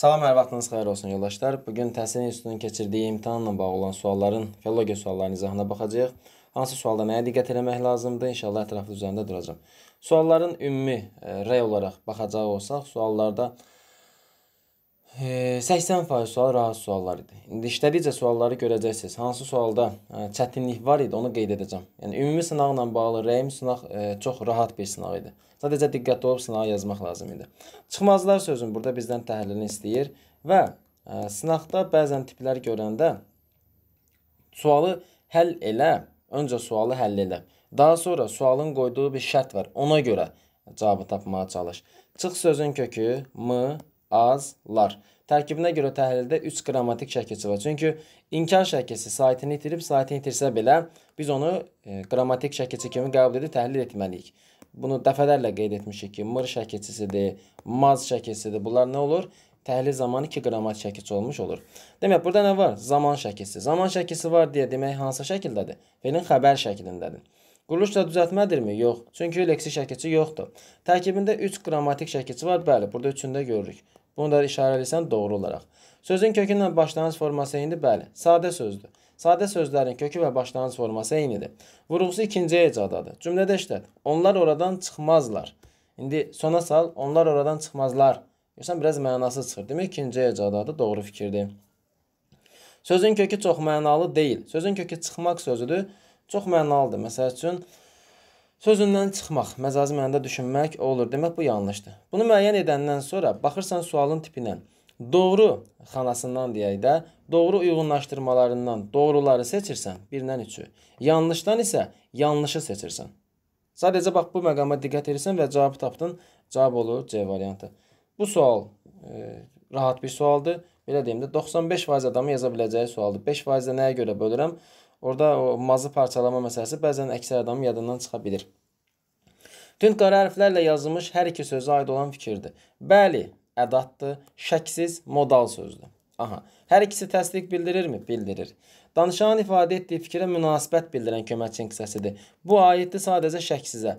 Salam, hər vaxtınız xeyir olsun yoldaşlar. Bu gün təhsil institutunun keçirdiyi imtahanla bağlı olan sualların, filologiya suallarının izahına baxacağıq. Hansı sualda nəyə diqqət eləmək lazımdır? İnşallah ətraflı üzərində duracağam. Sualların ümumi e, rəy olaraq baxacaq olsaq, suallarda 80% sual rahat suallar idi. İndi işlədikcə sualları görəcəksiniz. Hansı sualda e, çətinlik var idi, onu qeyd edəcəm. Yəni ümumi sınaqla bağlı rəyim sınaq e, çox rahat bir sınaq idi. Sadəcə diqqətli olub sınağı yazmaq lazım idi. Çıxmazlar sözün burada bizdən təhlilini istəyir və e, sınaqda bəzən tiplər görəndə sualı həll elə, öncə sualı həll elə. Daha sonra sualın qoyduğu bir şərt var. Ona görə cavabı tapmağa çalış. Çıx sözün kökü m azlar. Tərkibinə görə təhlildə 3 qrammatik şəkilçi var. Çünki imkan şəkilçi saytını itirib, saytını itirsə belə biz onu e, qrammatik şəkilçi kimi qəbul edib təhlil etməliyik. Bunu dəfələrlə qeyd etmişik ki, mır şəkilçisidir, maz şəkilçisidir. Bunlar nə olur? Təhlil zamanı 2 qrammatik şəkilçi olmuş olur. Demək, burada nə var? Zaman şəkilçisi. Zaman şəkilçisi var deyə demək hansı şəkildədir? Felin xəbər şəklindədir. Quruluşla düzəltmədirmi? Yox. Çünki leksik şəkilçi yoxdur. Tərkibində 3 qrammatik şəkilçi var. Bəli, burada üçünü də görürük. Bunu da işarə edirsən doğru olaraq. Sözün kökü ilə başlanğıc forması eynidir? Bəli, sadə sözdür. Sadə sözlərin kökü və başlanğıc forması eynidir. Vurğusu ikinci heyecadadır. Cümlədə işlət. Onlar oradan çıxmazlar. İndi sona sal, onlar oradan çıxmazlar. Görsən, biraz mənası çıxır. Demək, ikinci heyecadadır, doğru fikirdir. Sözün kökü çox mənalı deyil. Sözün kökü çıxmaq sözüdür. Çox mənalıdır. Məsəl üçün, Sözündən çıxmaq, məcazi mənada düşünmək olur. Demək bu yanlışdır. Bunu müəyyən edəndən sonra baxırsan sualın tipinə. Doğru xanasından deyək də, doğru uyğunlaşdırmalarından doğruları seçirsən, birindən üçü. Yanlışdan isə yanlışı seçirsən. Sadəcə bax bu məqama diqqət edirsən və cavabı tapdın. Cavab olur C variantı. Bu sual e, rahat bir sualdır. Belə deyim də 95% adamın yaza biləcəyi sualdır. 5% də nəyə görə bölürəm? Orda o mazı parçalama məsələsi bəzən əksər adamın yadından çıxa bilir. Tünd qara hərflərlə yazılmış hər iki sözə aid olan fikirdir. Bəli, ədatdır, şəksiz, modal sözdür. Aha, hər ikisi təsdiq bildirirmi? Bildirir. Danışanın ifadə etdiyi fikirə münasibət bildirən köməkçinin hissəsidir. Bu aiddir sadəcə şəksizə.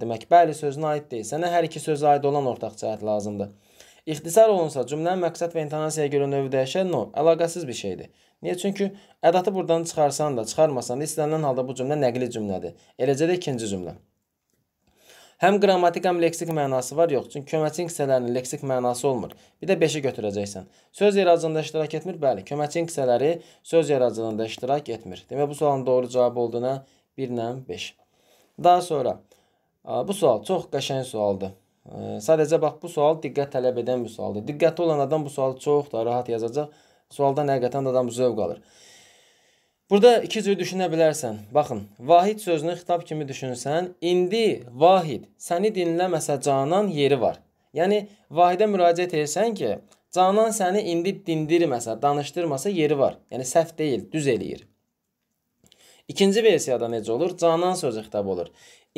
Demək, bəli sözünə aid deyil. Sənə hər iki sözə aid olan ortaq cəhət lazımdır. İxtisar olunsa, cümlənin məqsəd və intonasiyaya görə növü dəyişən no, əlaqəsiz bir şeydir. Niyə? Çünki ədatı buradan çıxarsan da, çıxarmasan da, istənilən halda bu cümlə nəqli cümlədir. Eləcə də ikinci cümlə. Həm qrammatik, həm leksik mənası var, yox. Çünki köməkçi hissələrinin leksik mənası olmur. Bir də 5-i götürəcəksən. Söz yaracılığında iştirak etmir? Bəli, köməkçi hissələri söz yaracılığında iştirak etmir. Demək bu sualın doğru cavabı olduğuna 1 ilə 5. Daha sonra bu sual çox qəşəng sualdır. E, sadəcə bax bu sual diqqət tələb edən bir sualdır. Diqqətli olan adam bu sualı çox da rahat yazacaq. Sualdan həqiqətən adam zövq alır. Burada iki cür düşünə bilərsən. Baxın, vahid sözünü xitab kimi düşünsən, indi vahid, səni dinləməsə canan yeri var. Yəni, vahidə müraciət etsən ki, canan səni indi dindirməsə, danışdırmasa yeri var. Yəni, səhv deyil, düz eləyir. İkinci versiyada necə olur? Canan sözü xitab olur.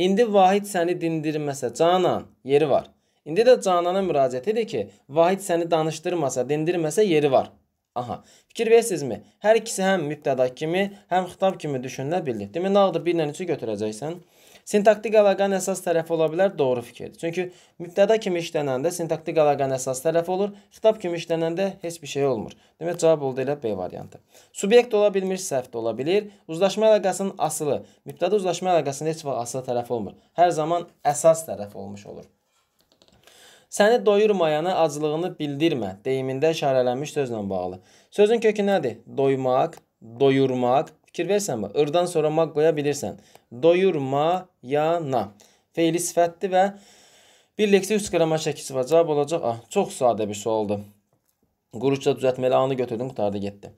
İndi vahid səni dindirməsə canan yeri var. İndi də canana müraciət edir ki, vahid səni danışdırmasa, dindirməsə yeri var. Aha, fikir versinizmi? Hər ikisi həm mübtəda kimi, həm xitab kimi düşünülə bilir. Demək, nağdır 1 ilə 3-ü götürəcəksən. Sintaktik əlaqənin əsas tərəfi ola bilər doğru fikirdir. Çünki mübtəda kimi işlənəndə sintaktik əlaqənin əsas tərəfi olur, xitab kimi işlənəndə heç bir şey olmur. Demək, cavab oldu elə B variantı. Subyekt ola bilmir, səhv də ola bilir. Uzlaşma əlaqəsinin asılı, mübtəda uzlaşma əlaqəsinin heç vaxt asılı tərəfi olmur. Hər zaman əsas tərəfi olmuş olur. Səni doyurmayana aclığını bildirmə deyimində işarələnmiş sözlə bağlı. Sözün kökü nədir? Doymaq, doyurmaq. Fikir versənmi? Irdan sonra maq qoya bilirsən. Doyurmayana. Feili sifətdir və bir leksik 3 qrama şəkilsi var. Cavab olacaq. Ah, çox sadə bir sualdır. Qurucda düzəltməli anı götürdün, qutardı getdi.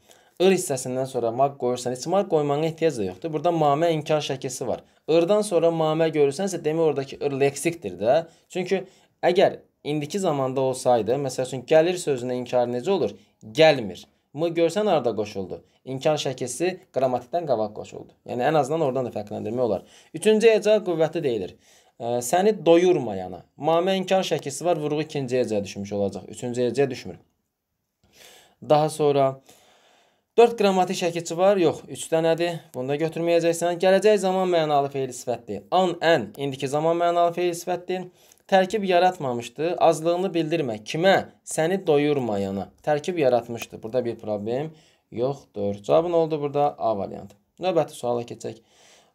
Ir hissəsindən sonra maq qoyursan, heç maq qoymağına ehtiyac da yoxdur. Burada mamə inkar şəkilsi var. Irdan sonra mamə görürsənsə demək oradakı ir leksikdir də. Çünki əgər indiki zamanda olsaydı, məsəl üçün gəlir sözünə inkar necə olur? Gəlmir. M görsən arada qoşuldu. İmkan şəkilsi qrammatikdən qabaq qoşuldu. Yəni ən azından oradan da fərqləndirmək olar. Üçüncü heca qüvvətli deyilir. E, səni doyurmayana. Mamə imkan şəkilsi var, vurğu ikinci hecaya düşmüş olacaq. Üçüncü hecaya düşmür. Daha sonra 4 qrammatik şəkilçi var, yox, 3 dənədir. Bunu da götürməyəcəksən. Gələcək zaman mənalı feil sifətdir. An, ən indiki zaman mənalı feil sifətdir. Tərkib yaratmamışdı. Azlığını bildirmə. Kimə? Səni doyurmayana. Tərkib yaratmışdı. Burada bir problem yoxdur. Cavabın oldu burada A variantı. Növbəti suala keçək.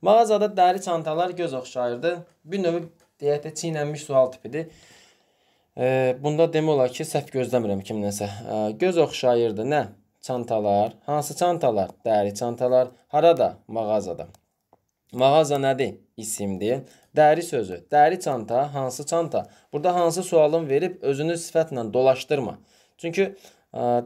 Mağazada dəri çantalar göz oxşayırdı. Bir növ deyək də çiynənmiş sual tipidir. E, bunda demək olar ki, səhv gözləmirəm kimdənsə. E, göz oxşayırdı. Nə? Çantalar. Hansı çantalar? Dəri çantalar. Harada? Mağazada. Mağaza nədir? isimdir. Dəri sözü, dəri çanta, hansı çanta? Burada hansı sualın verib özünü sifətlə dolaşdırma. Çünki ə, e,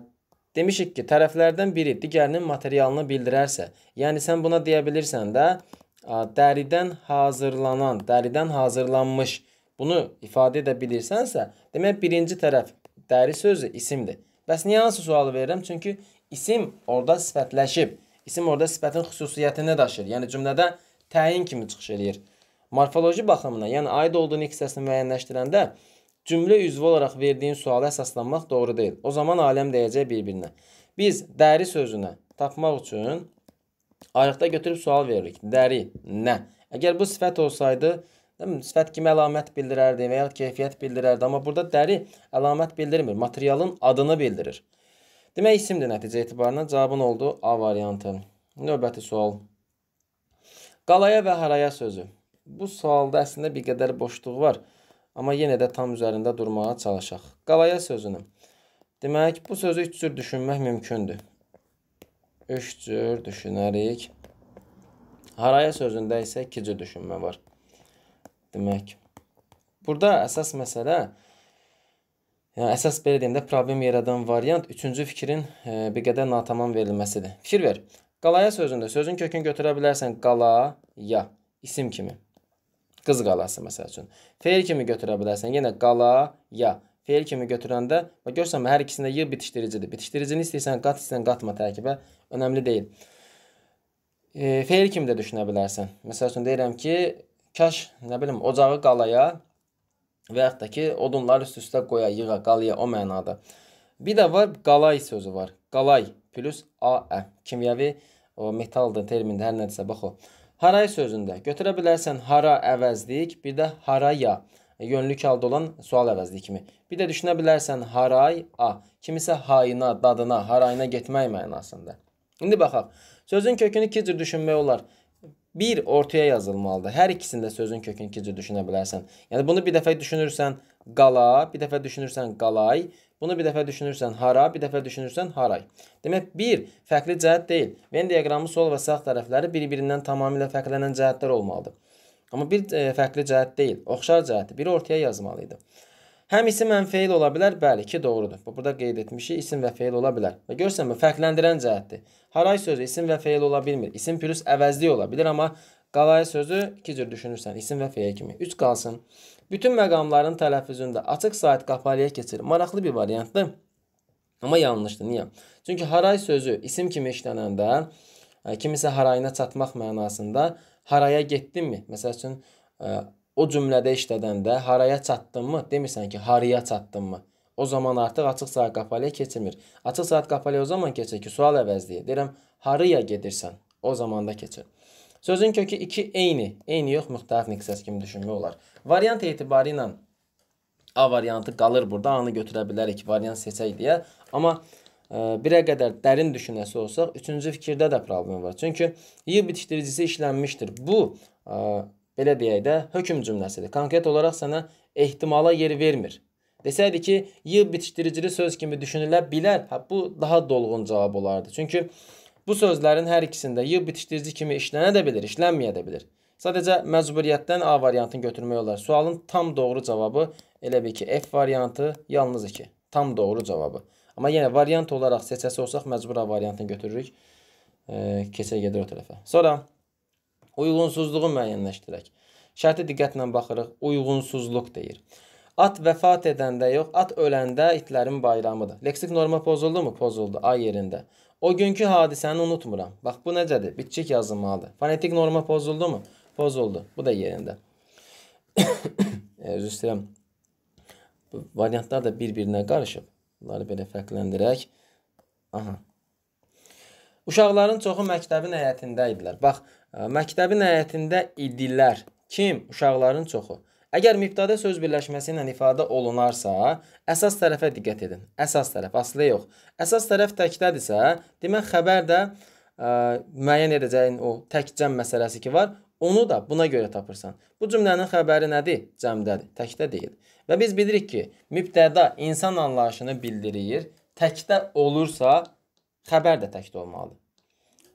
demişik ki, tərəflərdən biri digərinin materialını bildirərsə, yəni sən buna deyə bilirsən də, ə, e, dəridən hazırlanan, dəridən hazırlanmış bunu ifadə edə bilirsənsə, demək birinci tərəf dəri sözü isimdir. Bəs niyə hansı sualı verirəm? Çünki isim orada sifətləşib. İsim orada sifətin xüsusiyyətini daşır. Yəni cümlədə təyin kimi çıxış eləyir. Morfoloji baxımına, yəni aid olduğun x hissəsini müəyyənləşdirəndə cümlə üzvü olaraq verdiyin suala əsaslanmaq doğru deyil. O zaman aləm deyəcək bir-birinə. Biz dəri sözünə tapmaq üçün ayıqda götürüb sual veririk. Dəri nə? Əgər bu sifət olsaydı, sifət kimi əlamət bildirərdi və ya keyfiyyət bildirərdi. Amma burada dəri əlamət bildirmir, materialın adını bildirir. Demək, isimdir nəticə etibarına cavabın oldu A variantı. Növbəti sual. Qalaya və haraya sözü. Bu sualda əslində bir qədər boşluq var, amma yenə də tam üzərində durmağa çalışaq. Qalaya sözünü. Demək, bu sözü üç cür düşünmək mümkündür. Üç cür düşünərik. Haraya sözündə isə iki cür düşünmə var. Demək, burada əsas məsələ, yəni əsas belə deyəndə problem yaradan variant üçüncü fikrin e, bir qədər natamam verilməsidir. Fikir ver, Qalaya sözündə sözün kökünü götürə bilərsən qalaya isim kimi. Qız qalası məsəl üçün. Feil kimi götürə bilərsən yenə qalaya. Feil kimi götürəndə bax görsən hər ikisində y bitişdiricidir. Bitişdiricini istəyirsən qat istəyirsən qatma tərkibə önəmli deyil. E, feil kimi də düşünə bilərsən. Məsəl üçün deyirəm ki, kaş nə bilim ocağı qalaya və yaxud da ki, odunları üst-üstə qoya, yığa, qalaya o mənada. Bir də var qalay sözü var. Qalay plus Aə kimyəvi o metaldır termində hər nədirsə bax o. Haray sözündə götürə bilərsən hara əvəzlik, bir də haraya e, yönlük halda olan sual əvəzliyi kimi. Bir də düşünə bilərsən haray a, kimisə hayına, dadına, harayına getmək mənasında. İndi baxaq. Sözün kökünü iki cür düşünmək olar. Bir ortaya yazılmalıdır. Hər ikisində sözün kökünü iki cür düşünə bilərsən. Yəni bunu bir dəfə düşünürsən qala, bir dəfə düşünürsən qalay, Bunu bir dəfə düşünürsən hara, bir dəfə düşünürsən haray. Demək, bir, fərqli cəhət deyil. Venn diaqramı sol və sağ tərəfləri bir-birindən tamamilə fərqlənən cəhətlər olmalıdır. Amma bir e, fərqli cəhət deyil, oxşar cəhəti biri ortaya yazmalıydı. Həm isim həm feil ola bilər. Bəli, ki doğrudur. Bu burada qeyd etmişik, isim və feil ola bilər. Və görsənmə fərqləndirən cəhətdir. Haray sözü isim və feil ola bilmir. İsim plus əvəzli ola bilər, amma Qalaya sözü iki cür düşünürsən, isim və feyə kimi. 3 qalsın. Bütün məqamların tələffüzündə açıq saat qapalıya keçir. Maraqlı bir variantdır. Amma yanlışdır. Niyə? Çünki haray sözü isim kimi işlənəndə e, kimisə harayına çatmaq mənasında haraya getdinmi? Məsəl üçün e, o cümlədə işlədəndə haraya çatdınmı? Demirsən ki, haraya çatdınmı? O zaman artıq açıq saat qapalıya keçmir. Açıq saat qapalıya o zaman keçir ki, sual əvəzləyir. Deyirəm, haraya gedirsən? O zaman da keçir. Sözün kökü iki eyni, eyni yox, müxtəlif niqsəs kimi düşünmək olar. Variant etibarı ilə A variantı qalır burada, A-nı götürə bilərik, variant seçək deyə. Amma e, birə qədər dərin düşünəsi olsaq, üçüncü fikirdə də problem var. Çünki y bitişdiricisi işlənmişdir. Bu, ə, e, belə deyək də, hökm cümləsidir. Konkret olaraq sənə ehtimala yer vermir. Desəydi ki, y bitişdiricili söz kimi düşünülə bilər, hə, bu daha dolğun cavab olardı. Çünki Bu sözlərin hər ikisində y bitişdirici kimi işlənə də bilər, işlənməyə də bilər. Sadəcə məcburiyyətdən A variantını götürmək olar. Sualın tam doğru cavabı elə bil ki, F variantı yalnız 2. Tam doğru cavabı. Amma yenə variant olaraq seçəsi olsaq məcbur A variantını götürürük. E, keçə gedir o tərəfə. Sonra uyğunsuzluğu müəyyənləşdirək. Şərti diqqətlə baxırıq. Uyğunsuzluq deyir. At vəfat edəndə yox, at öləndə itlərin bayramıdır. Leksik norma pozuldu mu? Pozuldu A yerində. O günkü hadisəni unutmuram. Bax bu necədir? Bitişik yazılmalıdır. Fonetik norma pozuldumu? Pozuldu. Bu da yerində. Üzr istəyirəm. Bu variantlar da bir-birinə qarışıb. Bunları belə fərqləndirək. Aha. Uşaqların çoxu məktəbin həyətində idilər. Bax, məktəbin həyətində idilər. Kim? Uşaqların çoxu. Əgər mübtədə söz birləşməsi ilə ifadə olunarsa, əsas tərəfə diqqət edin. Əsas tərəf, aslı yox. Əsas tərəf təkdədirsə, demək xəbər də ə, müəyyən edəcəyin o tək cəm məsələsi ki var, onu da buna görə tapırsan. Bu cümlənin xəbəri nədir? Cəmdədir, təkdə deyil. Və biz bilirik ki, mübtəda insan anlayışını bildirir. Təkdə olursa, xəbər də təkdə olmalıdır.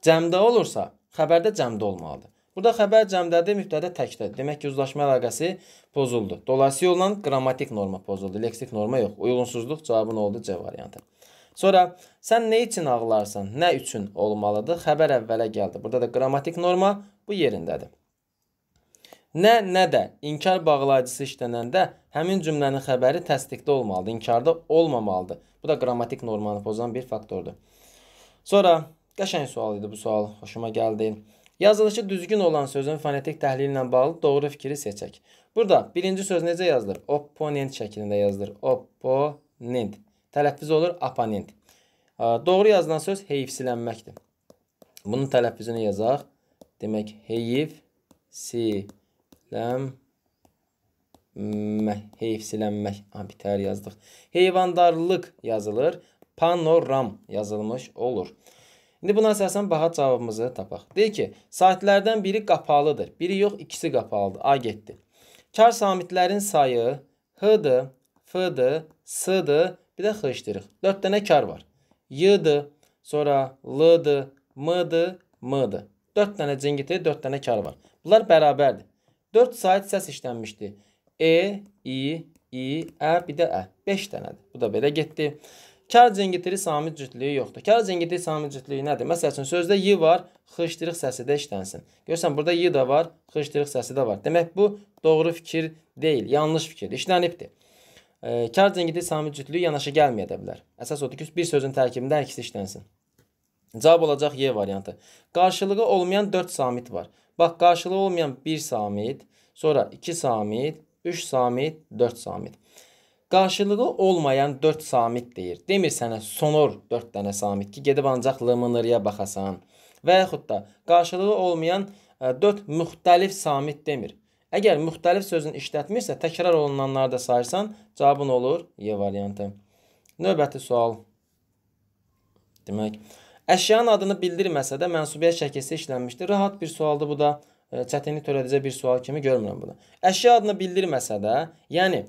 Cəmdə olursa, xəbər də cəmdə olmalıdır. Burada xəbər cəmdədir, mübtədə təkdədir. Demək ki, uzlaşma əlaqəsi pozuldu. Dolayısıyla olan qrammatik norma pozuldu, leksik norma yox. Uyğunsuzluq cavabı nə oldu? C variantı. Sonra sən nə üçün ağlarsan, nə üçün olmalıdır? Xəbər əvvələ gəldi. Burada da qrammatik norma bu yerindədir. Nə, nə də inkar bağlayıcısı işlənəndə həmin cümlənin xəbəri təsdiqdə olmalıdır, inkarda olmamalıdır. Bu da qrammatik normanı pozan bir faktordur. Sonra qəşəng sual idi bu sual, xoşuma gəldi. Yazılışı düzgün olan sözün fonetik təhlili ilə bağlı doğru fikri seçək. Burada birinci söz necə yazılır? Opponent şəklində yazılır. Opponent. Tələffüz olur opponent. Doğru yazılan söz heyfsilənməkdir. Bunun tələffüzünü yazaq. Demək heyfsilənməkdir silənmək, heyfsilənmək. Ha, bitər yazdıq. Heyvandarlıq yazılır. Panoram yazılmış olur. İndi buna əsasən baxa cavabımızı tapaq. Deyir ki, saatlərdən biri qapalıdır. Biri yox, ikisi qapalıdır. A getdi. Kar samitlərin sayı H-dır, F-dır, S-dır, bir də X-dirıq. 4 dənə kar var. Y-dır, sonra L-dır, M-dır, M-dır. 4 dənə cengitə, 4 dənə kar var. Bunlar bərabərdir. 4 sayt səs işlənmişdi. E, I, I, Ə, bir də Ə. 5 dənədir. Bu da belə getdi. Kar cəngitiri samit cütlüyü yoxdur. Kar cəngitiri samit cütlüyü nədir? Məsəl üçün sözdə y var, x iştirik səsi də işlənsin. Görürsən burada y da var, x iştirik səsi də var. Demək bu doğru fikir deyil, yanlış fikir. İşlənibdir. E, kar cəngitiri samit cütlüyü yanaşı gəlməyə də bilər. Əsas odur ki, bir sözün tərkibində hər ikisi işlənsin. Cavab olacaq y variantı. Qarşılığı olmayan 4 samit var. Bax, qarşılığı olmayan 1 samit, sonra 2 samit, 3 samit, 4 samit qarşılığı olmayan 4 samit deyir. Demir sənə sonor 4 dənə samit ki, gedib ancaq lımınırıya baxasan. Və yaxud da qarşılığı olmayan 4 e, müxtəlif samit demir. Əgər müxtəlif sözün işlətmirsə, təkrar olunanları da sayırsan, cavabın olur Y variantı. Növbəti sual. Demək, əşyanın adını bildirməsə də mənsubiyyət şəkilsi işlənmişdir. Rahat bir sualdır bu da, e, çətinlik törədəcək bir sual kimi görmürəm bunu. Əşya adını bildirməsə də, yəni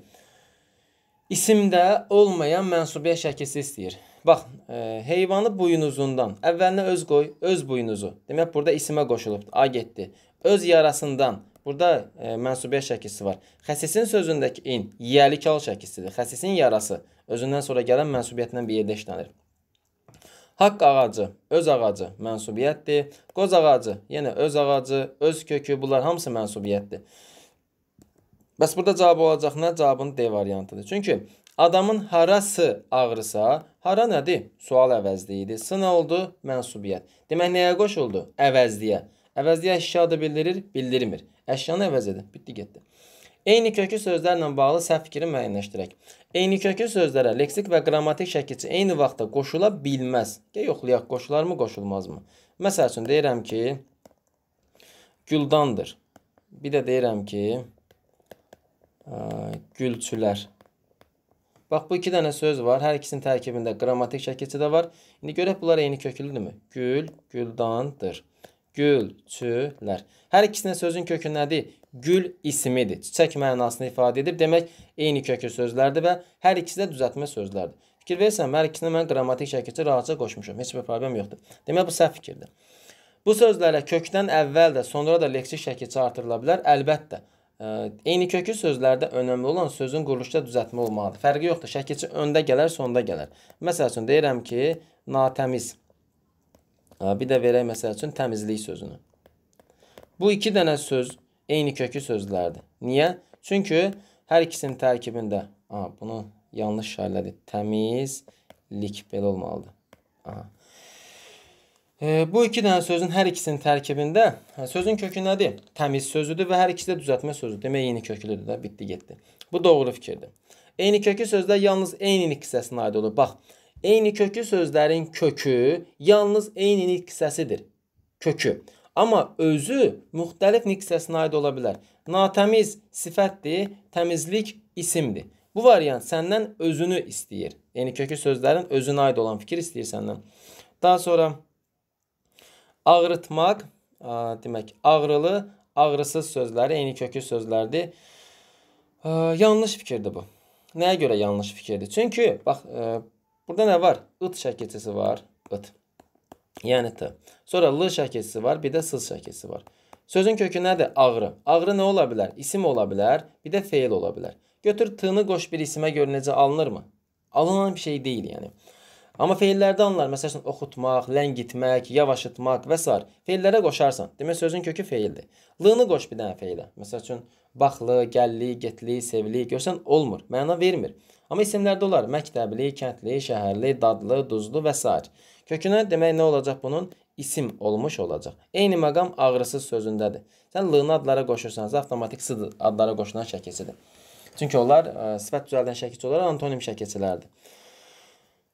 İsimdə olmayan mənsubiyyə şəkilsi istəyir. Bax, e, heyvanı buyunuzundan əvvəlinə öz qoy, öz buyunuzu. Demək burada isimə qoşulub, a getdi. Öz yarasından burada e, mənsubiyyə şəkilsi var. Xəsisin sözündəki in yiyəli kal şəkilsidir. Xəsisin yarası özündən sonra gələn mənsubiyyətlə bir yerdə işlənir. Haqq ağacı, öz ağacı mənsubiyyətdir. Qoz ağacı, yenə öz ağacı, öz kökü bunlar hamısı mənsubiyyətdir. Bəs burada cavab olacaq nə? Cavabın D variantıdır. Çünki adamın harası ağrısa, hara nədir? Sual əvəzliyi idi. S nə oldu? Mənsubiyyət. Demək nəyə qoşuldu? Əvəzliyə. Əvəzliyə əşya da bildirir, bildirmir. Əşyanı əvəz edin. Bitdi, getdi. Eyni kökü sözlərlə bağlı səhv fikri müəyyənləşdirək. Eyni kökü sözlərə leksik və qrammatik şəkilçi eyni vaxtda qoşula bilməz. Gəl yoxlayaq, qoşularmı, qoşulmazmı? Məsəl üçün deyirəm ki, güldandır. Bir də deyirəm ki, gülçülər. Bax bu iki dənə söz var. Hər ikisinin tərkibində qrammatik şəkilçi də var. İndi görək bunlar eyni kökülüdürmü? Gül, güldandır. Gülçülər. Hər ikisinin sözün kökü nədir? Gül ismidir. Çiçək mənasını ifadə edir. Demək, eyni kökü sözlərdir və hər ikisi də düzəltmə sözlərdir. Fikir verirsən, hər ikisinə mən qrammatik şəkilçi rahatca qoşmuşam. Heç bir problem yoxdur. Demək, bu səhv fikirdir. Bu sözlərə kökdən əvvəl də, sonra da leksik şəkilçi artırıla bilər. Əlbəttə. Eyni kökü sözlərdə önəmli olan sözün quruluşda düzəltmə olmalıdır. Fərqi yoxdur. Şəkilçi öndə gələr, sonda gələr. Məsəl üçün deyirəm ki, natəmiz. Bir də verək məsəl üçün təmizlik sözünü. Bu iki dənə söz eyni kökü sözlərdir. Niyə? Çünki hər ikisinin tərkibində, aha, bunu yanlış şəhərlədik, təmizlik belə olmalıdır. Aha. Bu iki dənə sözün hər ikisinin tərkibində hə, sözün kökü nədir? Təmiz sözüdür və hər ikisi də düzəltmə sözüdür. Demək eyni köklüdür də, bitdi getdi. Bu doğru fikirdir. Eyni kökü sözlər yalnız eynilik hissəsinə aid olur. Bax, eyni kökü sözlərin kökü yalnız eynilik hissəsidir. Kökü. Amma özü müxtəlif niksəsinə aid ola bilər. Natəmiz sifətdir, təmizlik isimdir. Bu variant səndən özünü istəyir. Eyni kökü sözlərin özünə aid olan fikir istəyir səndən. Daha sonra Ağrıtmaq, demək, ağrılı, ağrısız sözləri eyni kökü sözlərdir. Yanlış fikirdir bu. Nəyə görə yanlış fikirdir? Çünki bax e, burada nə var? It şəkilçisi var, it. Yəni t. Sonra l şəkilçisi var, bir də s şəkilçisi var. Sözün kökü nədir? Ağrı. Ağrı nə ola bilər? İsim ola bilər, bir də feil ola bilər. Götür t-ni qoş bir isimə gör necə alınırmı? Alınan bir şey deyil yəni. Amma feillərdə anlar, məsələn, oxutmaq, ləngitmək, yavaşıtmaq və s. feillərə qoşarsan. Demək sözün kökü feildir. L-nı qoş bir dənə feilə. Məsəl üçün baxlı, gəlli, getli, sevli görsən olmur, məna vermir. Amma isimlərdə olar: məktəbli, kəndli, şəhərli, dadlı, duzlu və s. Kökünə demək nə olacaq bunun? isim olmuş olacaq. Eyni məqam ağrısız sözündədir. Sən l-nı adlara qoşursansa avtomatik s adlara qoşulan şəkilsidir. Çünki onlar ə, e, sifət düzəldən şəkilçi olaraq antonim şəkilçilərdir.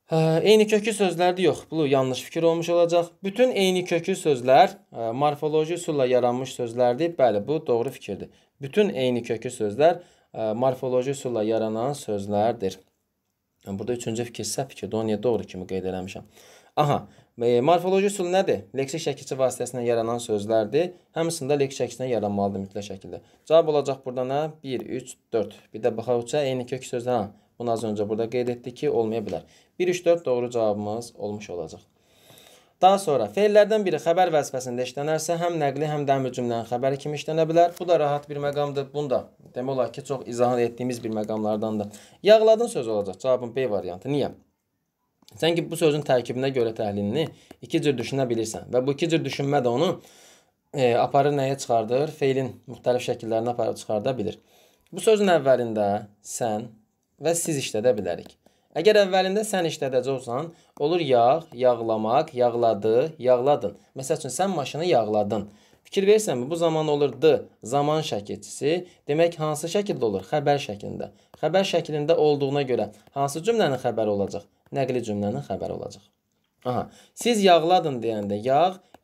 Hə, eyni kökü sözlərdə yox. Bu yanlış fikir olmuş olacaq. Bütün eyni kökü sözlər ə, hə, morfoloji üsulla yaranmış sözlərdir. Bəli, bu doğru fikirdir. Bütün eyni kökü sözlər ə, hə, morfoloji üsulla yaranan sözlərdir. Burada üçüncü fikir səhv fikirdir. Onu niyə doğru kimi qeyd eləmişəm? Aha, e, morfoloji üsul nədir? Leksik şəkilçi vasitəsilə yaranan sözlərdir. Həmçində leksik şəkilçisinə yaranmalıdır mütləq şəkildə. Cavab olacaq burada nə? 1 3 4. Bir də baxaq uça eyni kök sözlər. Ha, bunu az öncə burada qeyd etdik ki, olmaya bilər. 1, 3, 4 doğru cavabımız olmuş olacaq. Daha sonra feillərdən biri xəbər vəzifəsində işlənərsə, həm nəqli, həm də əmr cümlənin xəbəri kimi işlənə bilər. Bu da rahat bir məqamdır. Bunu da demək olar ki, çox izahını etdiyimiz bir məqamlardandır. Yağladın sözü olacaq cavabın B variantı. Niyə? Sən ki, bu sözün tərkibinə görə təhlilini iki cür düşünə bilirsən və bu iki cür düşünmə də onu e, aparır nəyə çıxardır? Feilin müxtəlif şəkillərini aparıb çıxarda bilir. Bu sözün əvvəlində sən və siz işlədə bilərik. Əgər əvvəlində sən işlədəcəksən, olur yağ, yağlamaq, yağladı, yağladın. Məsəl üçün sən maşını yağladın. Fikir versənmi, bu zaman olur d, zaman şəkilçisi. Demək hansı şəkildə olur? Xəbər şəklində. Xəbər şəklində olduğuna görə hansı cümlənin xəbəri olacaq? Nəqli cümlənin xəbəri olacaq. Aha. Siz yağladın deyəndə yağ,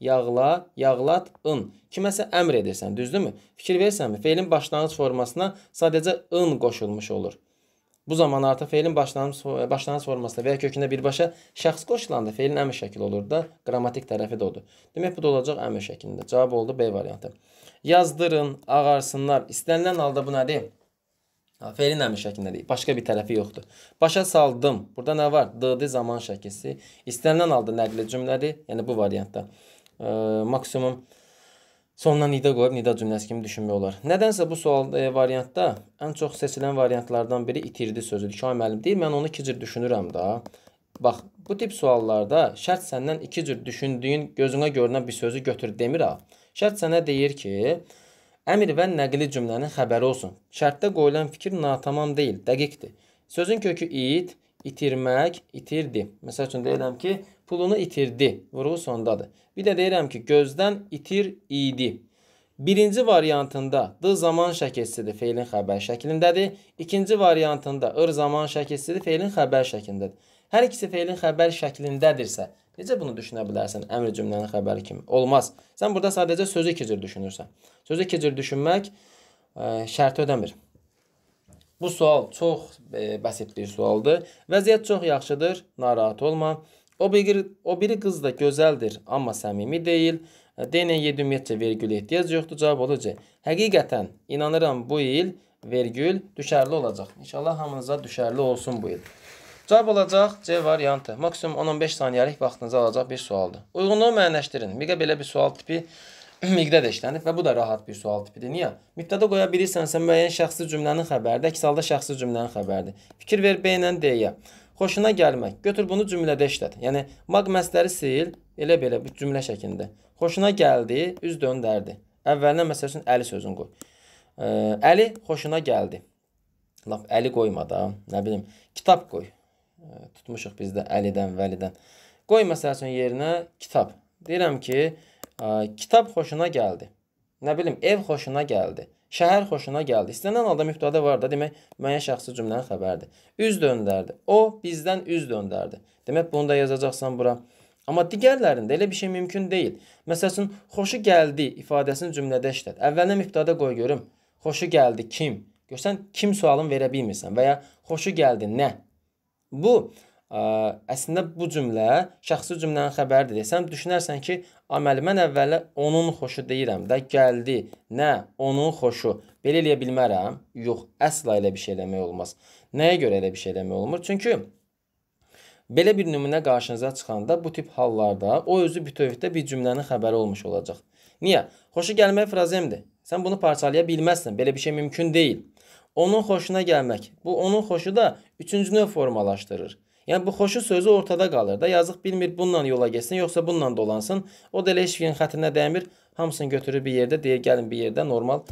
yağla, yağlat, ın. Kiməsə əmr edirsən, düzdürmü? Fikir versənmi, feilin başlanğıc formasına sadəcə ın qoşulmuş olur. Bu zaman artı feilin başlanmış, başlanmış formasında veya kökünə birbaşa şəxs qoşulanda feilin əmr şəkli olur da, qrammatik tərəfi də odur. Demək bu da olacaq əmr şəklində. Cavab oldu B variantı. Yazdırın, ağarsınlar. İstənilən halda bu nədir? Feilin əmr şəklindədir. Başqa bir tərəfi yoxdur. Başa saldım. Burada nə var? Dıdı zaman şəkilsi. İstənilən halda nəqli cümlədir. Yəni bu variantda. E, maksimum Sonuna nida qoyub nida cümləsi kimi düşünmək olar. Nədənsə bu sual e, variantda ən çox seçilən variantlardan biri itirdi sözüdür. Şahin müəllim deyir, mən onu iki cür düşünürəm da. Bax, bu tip suallarda şərt səndən iki cür düşündüyün, gözünə görünən bir sözü götür demir ha. Şərt sənə deyir ki, əmr və nəqli cümlənin xəbəri olsun. Şərtdə qoyulan fikir natamam deyil, dəqiqdir. Sözün kökü it, itirmək, itirdi. Məsəl üçün deyirəm ki, Pulunu itirdi. Vurğu sondadır. Bir də deyirəm ki, gözdən itir idi. Birinci variantında d zaman şəkilsidir, feilin xəbər şəklindədir. İkinci variantında ır zaman şəkilsidir, feilin xəbər şəklindədir. Hər ikisi feilin xəbər şəklindədirsə, necə bunu düşünə bilərsən əmr cümlənin xəbəri kimi? Olmaz. Sən burada sadəcə sözü iki cür düşünürsən. Sözü iki cür düşünmək ə, e, şərti ödəmir. Bu sual çox ə, e, basit bir sualdır. Vəziyyət çox yaxşıdır, narahat olma. O biri, o biri qız da gözəldir, amma səmimi deyil. D-yə ümumiyyətcə vergül ehtiyac yoxdur. Cavab olur C. Həqiqətən inanıram bu il vergül düşərli olacaq. İnşallah hamınıza düşərli olsun bu il. Cavab olacaq C variantı. Maksimum 10-15 saniyəlik vaxtınızı alacaq bir sualdır. Uyğunluğu müəyyənləşdirin. Miqə belə bir sual tipi miqdə də işlənib və bu da rahat bir sual tipidir. Niyə? Mübtədə qoya bilirsənsə müəyyən şəxsi cümlənin xəbəridir, əks halda şəxsi cümlənin xəbəridir. Fikir ver B ilə D-yə xoşuna gəlmək. Götür bunu cümlədə işlət. Yəni maqməsləri sil, elə belə bu cümlə şəklində. Xoşuna gəldi, üz döndərdi. Əvvəlinə məsəl üçün Əli sözünü qoy. Ə, Əli xoşuna gəldi. Lap Əli qoyma da, nə bilim, kitab qoy. Ə, tutmuşuq biz də Əlidən, Vəlidən. Qoy məsəl üçün yerinə kitab. Deyirəm ki, ə, kitab xoşuna gəldi. Nə bilim, ev xoşuna gəldi. Şəhər xoşuna gəldi. İstənilən halda mübtədə var da, demək müəyyən şəxsi cümlənin xəbəridir. Üz döndərdi. O bizdən üz döndərdi. Demək bunu da yazacaqsan bura. Amma digərlərində elə bir şey mümkün deyil. Məsəl üçün xoşu gəldi ifadəsini cümlədə işlət. Əvvəlinə mübtədə qoy görüm. Xoşu gəldi kim? Görsən kim sualını verə bilmirsən və ya xoşu gəldi nə? Bu ə, əslində bu cümlə şəxsi cümlənin xəbəridir. Sən düşünərsən ki, aməli mən əvvələ onun xoşu deyirəm də gəldi. Nə, onun xoşu. Belə eləyə bilmərəm. Yox, əsla elə bir şey eləmək olmaz. Nəyə görə elə bir şey eləmək olmur? Çünki belə bir nümunə qarşınıza çıxanda bu tip hallarda o özü bütövlükdə bir cümlənin xəbəri olmuş olacaq. Niyə? Xoşu gəlmək frazemdir. Sən bunu parçalaya bilməzsən. Belə bir şey mümkün deyil. Onun xoşuna gəlmək. Bu onun xoşu da üçüncü növ formalaşdırır. Yəni bu xoşu sözü ortada qalır da. Yazıq bilmir bununla yola getsin, yoxsa bununla dolansın. O da elə heç kimin xətrinə dəymir. Hamısını götürür bir yerdə, deyir gəlin bir yerdə normal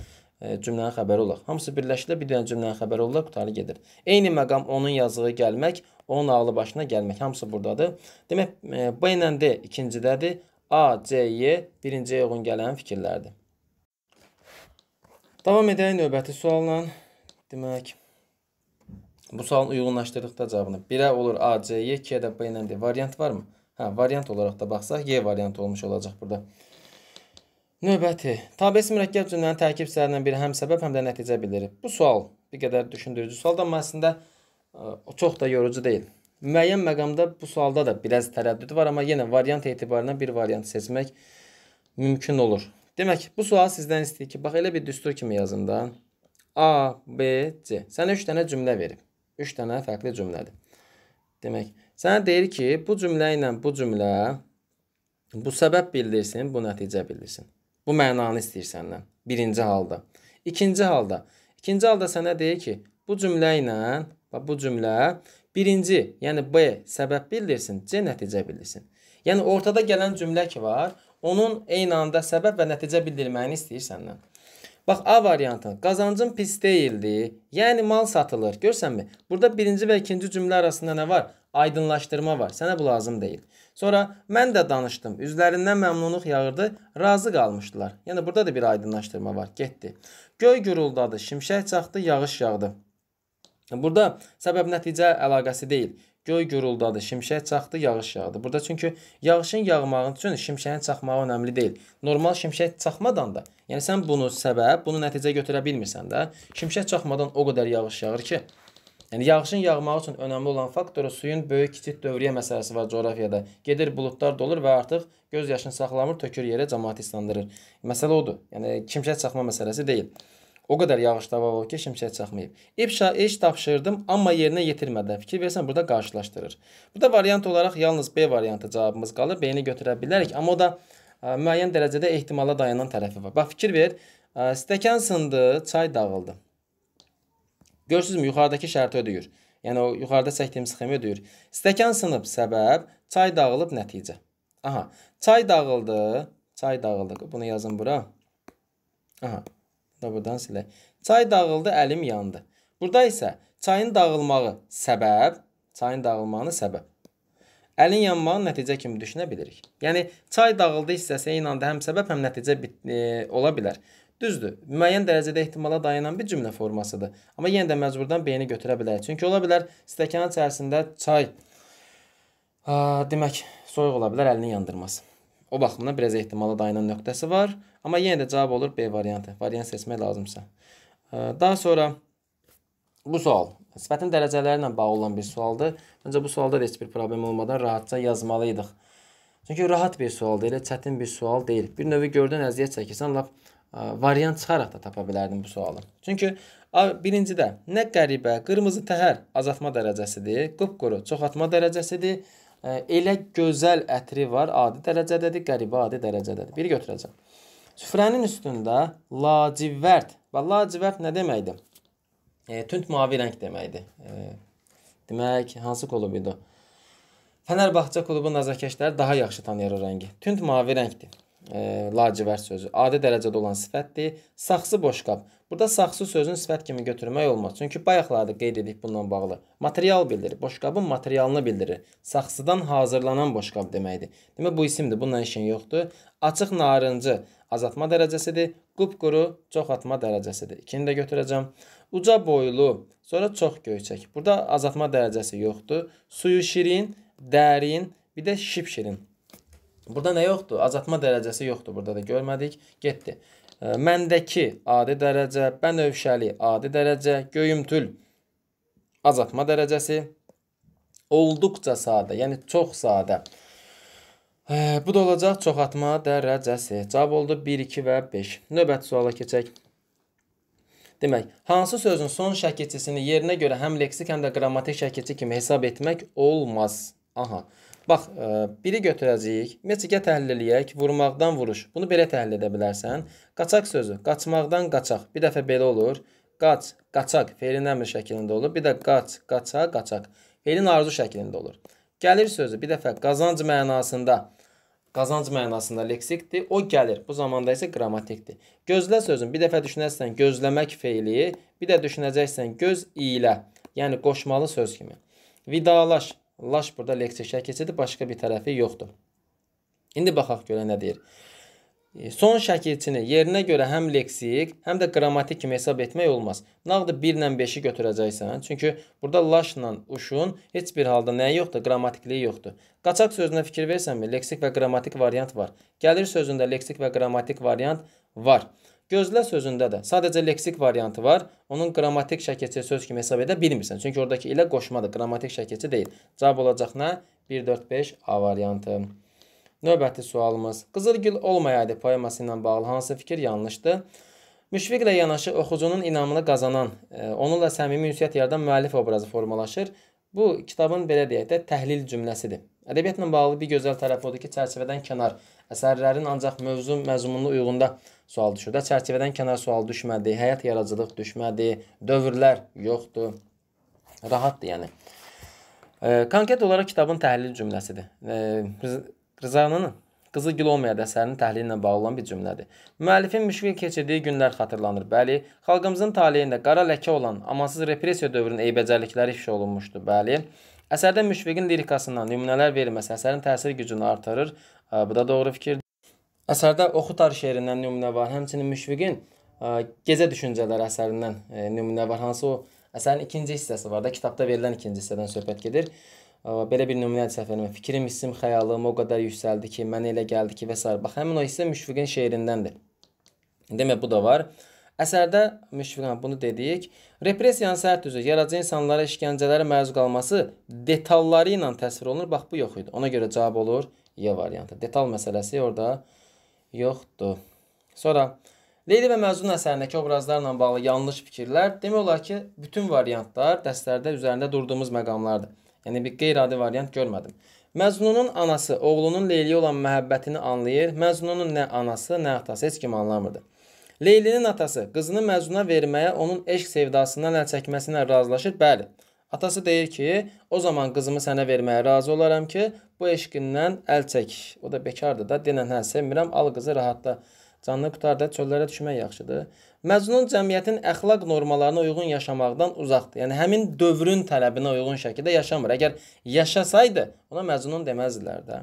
e, cümlənin xəbəri olaq. Hamısı birləşdilə bir dənə cümlənin xəbəri olaq, qutarı gedir. Eyni məqam onun yazığı gəlmək, onun ağlı başına gəlmək hamısı burdadır. Demək e, B ilə D ikincidədir. A, C, Y birinciyə uyğun gələn fikirlərdir. Davam edək növbəti sualla. Demək Bu sualın uyğunlaşdırdıqda cavabını. 1-ə olur A, C-yə, 2-yə də B ilə D. Variant varmı? Hə, variant olaraq da baxsaq, Y variantı olmuş olacaq burada. Növbəti. Tabiəsi mürəkkəb cümlənin tərkib hissələrindən biri həm səbəb, həm də nəticə bildirir. Bu sual bir qədər düşündürücü sualdır, amma əslində ə, e, çox da yorucu deyil. Müəyyən məqamda bu sualda da biraz tərəddüd var, amma yenə variant etibarilə bir variant seçmək mümkün olur. Demək, bu sual sizdən istəyir ki, bax elə bir düstur kimi yazın da. A, B, C. Sənə 3 dənə cümlə verib. 3 dənə fərqli cümlədir. Demək, sənə deyir ki, bu cümlə ilə bu cümlə bu səbəb bildirsin, bu nəticə bildirsin. Bu mənanı istəyir səndən. Birinci halda. İkinci halda. İkinci halda sənə deyir ki, bu cümlə ilə və bu cümlə birinci, yəni B səbəb bildirsin, C nəticə bildirsin. Yəni ortada gələn cümlə ki var, onun eyni anda səbəb və nəticə bildirməyini istəyir səndən. Bax A variantı. Qazancım pis deyildi. Yəni mal satılır. Görsənmi? Burada birinci və ikinci cümlə arasında nə var? Aydınlaşdırma var. Sənə bu lazım deyil. Sonra mən də danışdım. Üzlərindən məmnunluq yağırdı. Razı qalmışdılar. Yəni burada da bir aydınlaşdırma var. Getdi. Göy guruldadı. Şimşək çaxdı. Yağış yağdı. Burada səbəb nəticə əlaqəsi deyil. Göy guruldadı, şimşək çaxdı, yağış yağdı. Burada çünki yağışın yağmağı üçün şimşəyin çaxmağı önəmli deyil. Normal şimşək çaxmadan da, yəni sən bunu səbəb, bunu nəticə götürə bilmirsən də, şimşək çaxmadan o qədər yağış yağır ki, Yəni yağışın yağmağı üçün önəmli olan faktoru suyun böyük kiçik dövriyyə məsələsi var coğrafiyada. Gedir buludlar dolur və artıq göz yaşını saxlamır, tökür yerə, cəmaəti islandırır. Məsələ odur. Yəni kimşə çaxma məsələsi deyil. O qədər yağış da var olub ki, şimşək çaxmayıb. İpşa iş tapşırdım, amma yerinə yetirmədi. Fikir versən burada qarşılaşdırır. Burada variant olaraq yalnız B variantı cavabımız qalır. B-ni götürə bilərik, amma o da ə, e, müəyyən dərəcədə ehtimala dayanan tərəfi var. Bax fikir ver. Ə, e, stəkan sındı, çay dağıldı. Görürsüzmü, yuxarıdakı şərti ödəyir. Yəni o yuxarıda çəkdiyim sxemi ödəyir. Stəkan sınıb səbəb, çay dağılıb nəticə. Aha, çay dağıldı, çay dağıldı. Bunu yazın bura. Aha. Da buradan silək. Çay dağıldı, əlim yandı. Burada isə çayın dağılmağı səbəb, çayın dağılmağını səbəb. Əlin yanmağını nəticə kimi düşünə bilirik. Yəni çay dağıldı hissəsi eyni anda həm səbəb, həm nəticə e, ola bilər. Düzdür. Müəyyən dərəcədə ehtimala dayanan bir cümlə formasıdır. Amma yenə də məcburdan beyni götürə bilər. Çünki ola bilər stəkanın içərisində çay a, demək soyuq ola bilər, əlini yandırmasın. O baxımdan biraz ehtimala dayanan nöqtəsi var. Amma yenə də cavab olur B variantı. Variant seçmək lazımsa. Daha sonra bu sual sifətin dərəcələri ilə bağlı olan bir sualdır. Məncə bu sualda da heç bir problem olmadan rahatca yazmalıydıq. Çünki rahat bir sualdır, elə çətin bir sual deyil. Bir növ gördün əziyyət çəkirsən, lap variant çıxaraq da tapa bilərdin bu sualı. Çünki birincidə nə qəribə, qırmızı təhər azaltma dərəcəsidir, qupquru çoxaltma dərəcəsidir elə gözəl ətri var, adi dərəcədədir, qəribə adi dərəcədədir. Biri götürəcəm. Süfrənin üstündə lacivərd. Və lacivərd nə deməkdir? E, tünd mavi rəng deməkdir. E, demək hansı klub idi? Fənərbağça klubu nəzakətçiləri daha yaxşı tanıyır o rəngi. Tünd mavi rəngdir. E, lacivərd sözü adi dərəcədə olan sifətdir. Saxsı boşqab. Burada saxsı sözünü sifət kimi götürmək olmaz. Çünki bayaqlarda qeyd etdik bununla bağlı. Material bildirir. Boşqabın materialını bildirir. Saxsıdan hazırlanan boşqab deməkdir. Demək bu isimdir. Bununla işin yoxdur. Açıq narıncı azaltma dərəcəsidir. Qupquru çoxaltma dərəcəsidir. İkini də götürəcəm. Uca boylu, sonra çox göyçək. Burada azaltma dərəcəsi yoxdur. Suyu şirin, dərin, bir də şipşirin. Burada nə yoxdur? Azaltma dərəcəsi yoxdur. Burada da görmədik. Getdi. Məndəki adi dərəcə, bənövşəli adi dərəcə, göyümtül azaltma dərəcəsi olduqca sadə, yəni çox sadə. Bu da olacaq çoxatma dərəcəsi. Cavab oldu 1, 2 və 5. Növbəti suala keçək. Demək, hansı sözün son şəkilçisini yerinə görə həm leksik, həm də qrammatik şəkilçi kimi hesab etmək olmaz? Aha. Bax, e, biri götürəcəyik. Meçigə təhlil eləyək. Vurmaqdan vuruş. Bunu belə təhlil edə bilərsən. Qaçaq sözü. Qaçmaqdan qaçaq. Bir dəfə belə olur. Qaç, qaçaq feilin əmr şəklində olur. Bir də qaç, qaça, qaçaq feilin arzu şəklində olur. Gəlir sözü bir dəfə qazanc mənasında qazanc mənasında leksikdir. O gəlir. Bu zamanda isə qrammatikdir. Gözlə sözün bir dəfə düşünərsən gözləmək feili, bir də düşünəcəksən göz ilə, yəni qoşmalı söz kimi. Vidalaş laş burada leksiya şəkilçidir, başqa bir tərəfi yoxdur. İndi baxaq görə nə deyir. E, son şəkilçini yerinə görə həm leksik, həm də qrammatik kimi hesab etmək olmaz. Nağdı 1 ilə 5-i götürəcəksən. Çünki burada laşla uşun heç bir halda nəyi yoxdur, qrammatikliyi yoxdur. Qaçaq sözünə fikir versənmi, leksik və qrammatik variant var. Gəlir sözündə leksik və qrammatik variant var. Gözlə sözündə də sadəcə leksik variantı var. Onun qrammatik şəkilçi söz kimi hesab edə bilmirsən. Çünki oradakı ilə qoşmadır, qrammatik şəkilçi deyil. Cavab olacaq nə? 1 4 5 A variantı. Növbəti sualımız. Qızılgül olmayaydı poeması ilə bağlı hansı fikir yanlışdır? Müşfiqlə yanaşı oxucunun inamını qazanan, e, onunla səmimi ünsiyyət yaradan müəllif obrazı formalaşır. Bu kitabın belə deyək də təhlil cümləsidir. Ədəbiyyatla bağlı bir gözəl tərəf odur ki, çərçivədən kənar Əsərlərin ancaq mövzu məzmununa uyğunda sual düşür də çərçivədən kənar sual düşmədi, həyat yaradıcılıq düşmədi, dövrlər yoxdur. Rahatdır yəni. E, konkret olaraq kitabın təhlil cümləsidir. E, Rızanın Qızıl Gül olmayan əsərinin təhlili ilə bağlı olan bir cümlədir. Müəllifin müşkül keçirdiyi günlər xatırlanır. Bəli, xalqımızın taleyində qara ləkə olan amansız repressiya dövrünün eybəcərlikləri ifşa olunmuşdu. Bəli. Əsərdə Müşfiqin lirikasından nümunələr verilməsi əsərin təsir gücünü artırır, Bu da doğru fikirdir. Əsərdə Oxutar şeirindən nümunə var, həmçinin Müşfiqin Gecə düşüncələri əsərindən e, nümunə var. Hansı o əsərin ikinci hissəsi var da, kitabda verilən ikinci hissədən söhbət gedir. Belə bir nümunədir səfərimə. Fikrim, hissim, xəyalım o qədər yüksəldi ki, mənə elə gəldi ki və s. Bax, həmin o hissə Müşfiqin şeirindəndir. Demək bu da var. Əsərdə Müşfiqan hə, bunu dedik. Repressiyanın sərt üzü yaradıcı insanlara işgəncələrə məruz qalması detalları ilə təsvir olunur. Bax, bu yox idi. Ona görə cavab olur Y variantı. Detal məsələsi orada yoxdur. Sonra Leyli və Məcnun əsərindəki obrazlarla bağlı yanlış fikirlər demək olar ki, bütün variantlar dərslərdə üzərində durduğumuz məqamlardır. Yəni bir qeyri-adi variant görmədim. Məcnunun anası oğlunun Leyliyə olan məhəbbətini anlayır. Məcnunun nə anası, nə atası heç kim anlamırdı. Leylinin atası qızını Məcnuna verməyə, onun eşq sevdasından əl çəkməsinə razılaşır. Bəli. Atası deyir ki, o zaman qızımı sənə verməyə razı olaram ki, bu eşqindən əl çək. O da bekardır da, denən hə, sevmirəm, al qızı rahatla. Canını qutar da, çöllərə düşmək yaxşıdır. Məcnun cəmiyyətin əxlaq normalarına uyğun yaşamaqdan uzaqdır. Yəni, həmin dövrün tələbinə uyğun şəkildə yaşamır. Əgər yaşasaydı, ona məcnun deməzdilər də.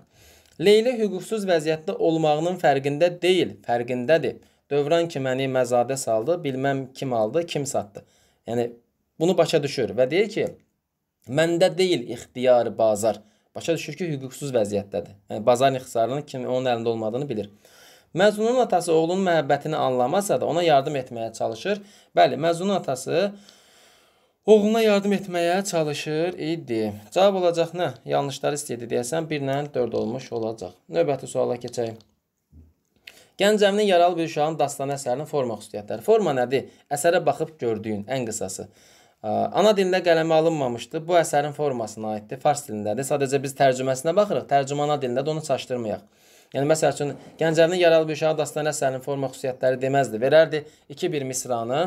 Leyli hüquqsuz vəziyyətdə olmağının fərqində deyil, fərqindədir. Dövran ki, məni məzadə saldı, bilməm kim aldı, kim satdı. Yəni, bunu başa düşür və deyir ki, məndə deyil ixtiyar bazar. Başa düşür ki, hüquqsuz vəziyyətdədir. Yəni bazar ixtisarının kimin onun əlində olmadığını bilir. Məzunun atası oğlunun məhəbbətini anlamasa da ona yardım etməyə çalışır. Bəli, Məzunun atası oğluna yardım etməyə çalışır idi. Cavab olacaq nə? Yanlışları istəyirdi deyəsən 1-lə 4 olmuş olacaq. Növbəti suala keçək. Gənc Əminin yaralı bir uşağın dastanı əsərinin forma xüsusiyyətləri. Forma nədir? Əsərə baxıb gördüyün ən qısası. Ana dilində qələmə alınmamışdı. Bu əsərin formasına aiddir, fars dilindədir. Sadəcə biz tərcüməsinə baxırıq. Tərcümə ana dilində də onu çaşdırmayaq. Yəni məsəl üçün Gəncəvinin yaralı bir uşağı dastan əsərinin forma xüsusiyyətləri deməzdi. Verərdi 2 bir misranı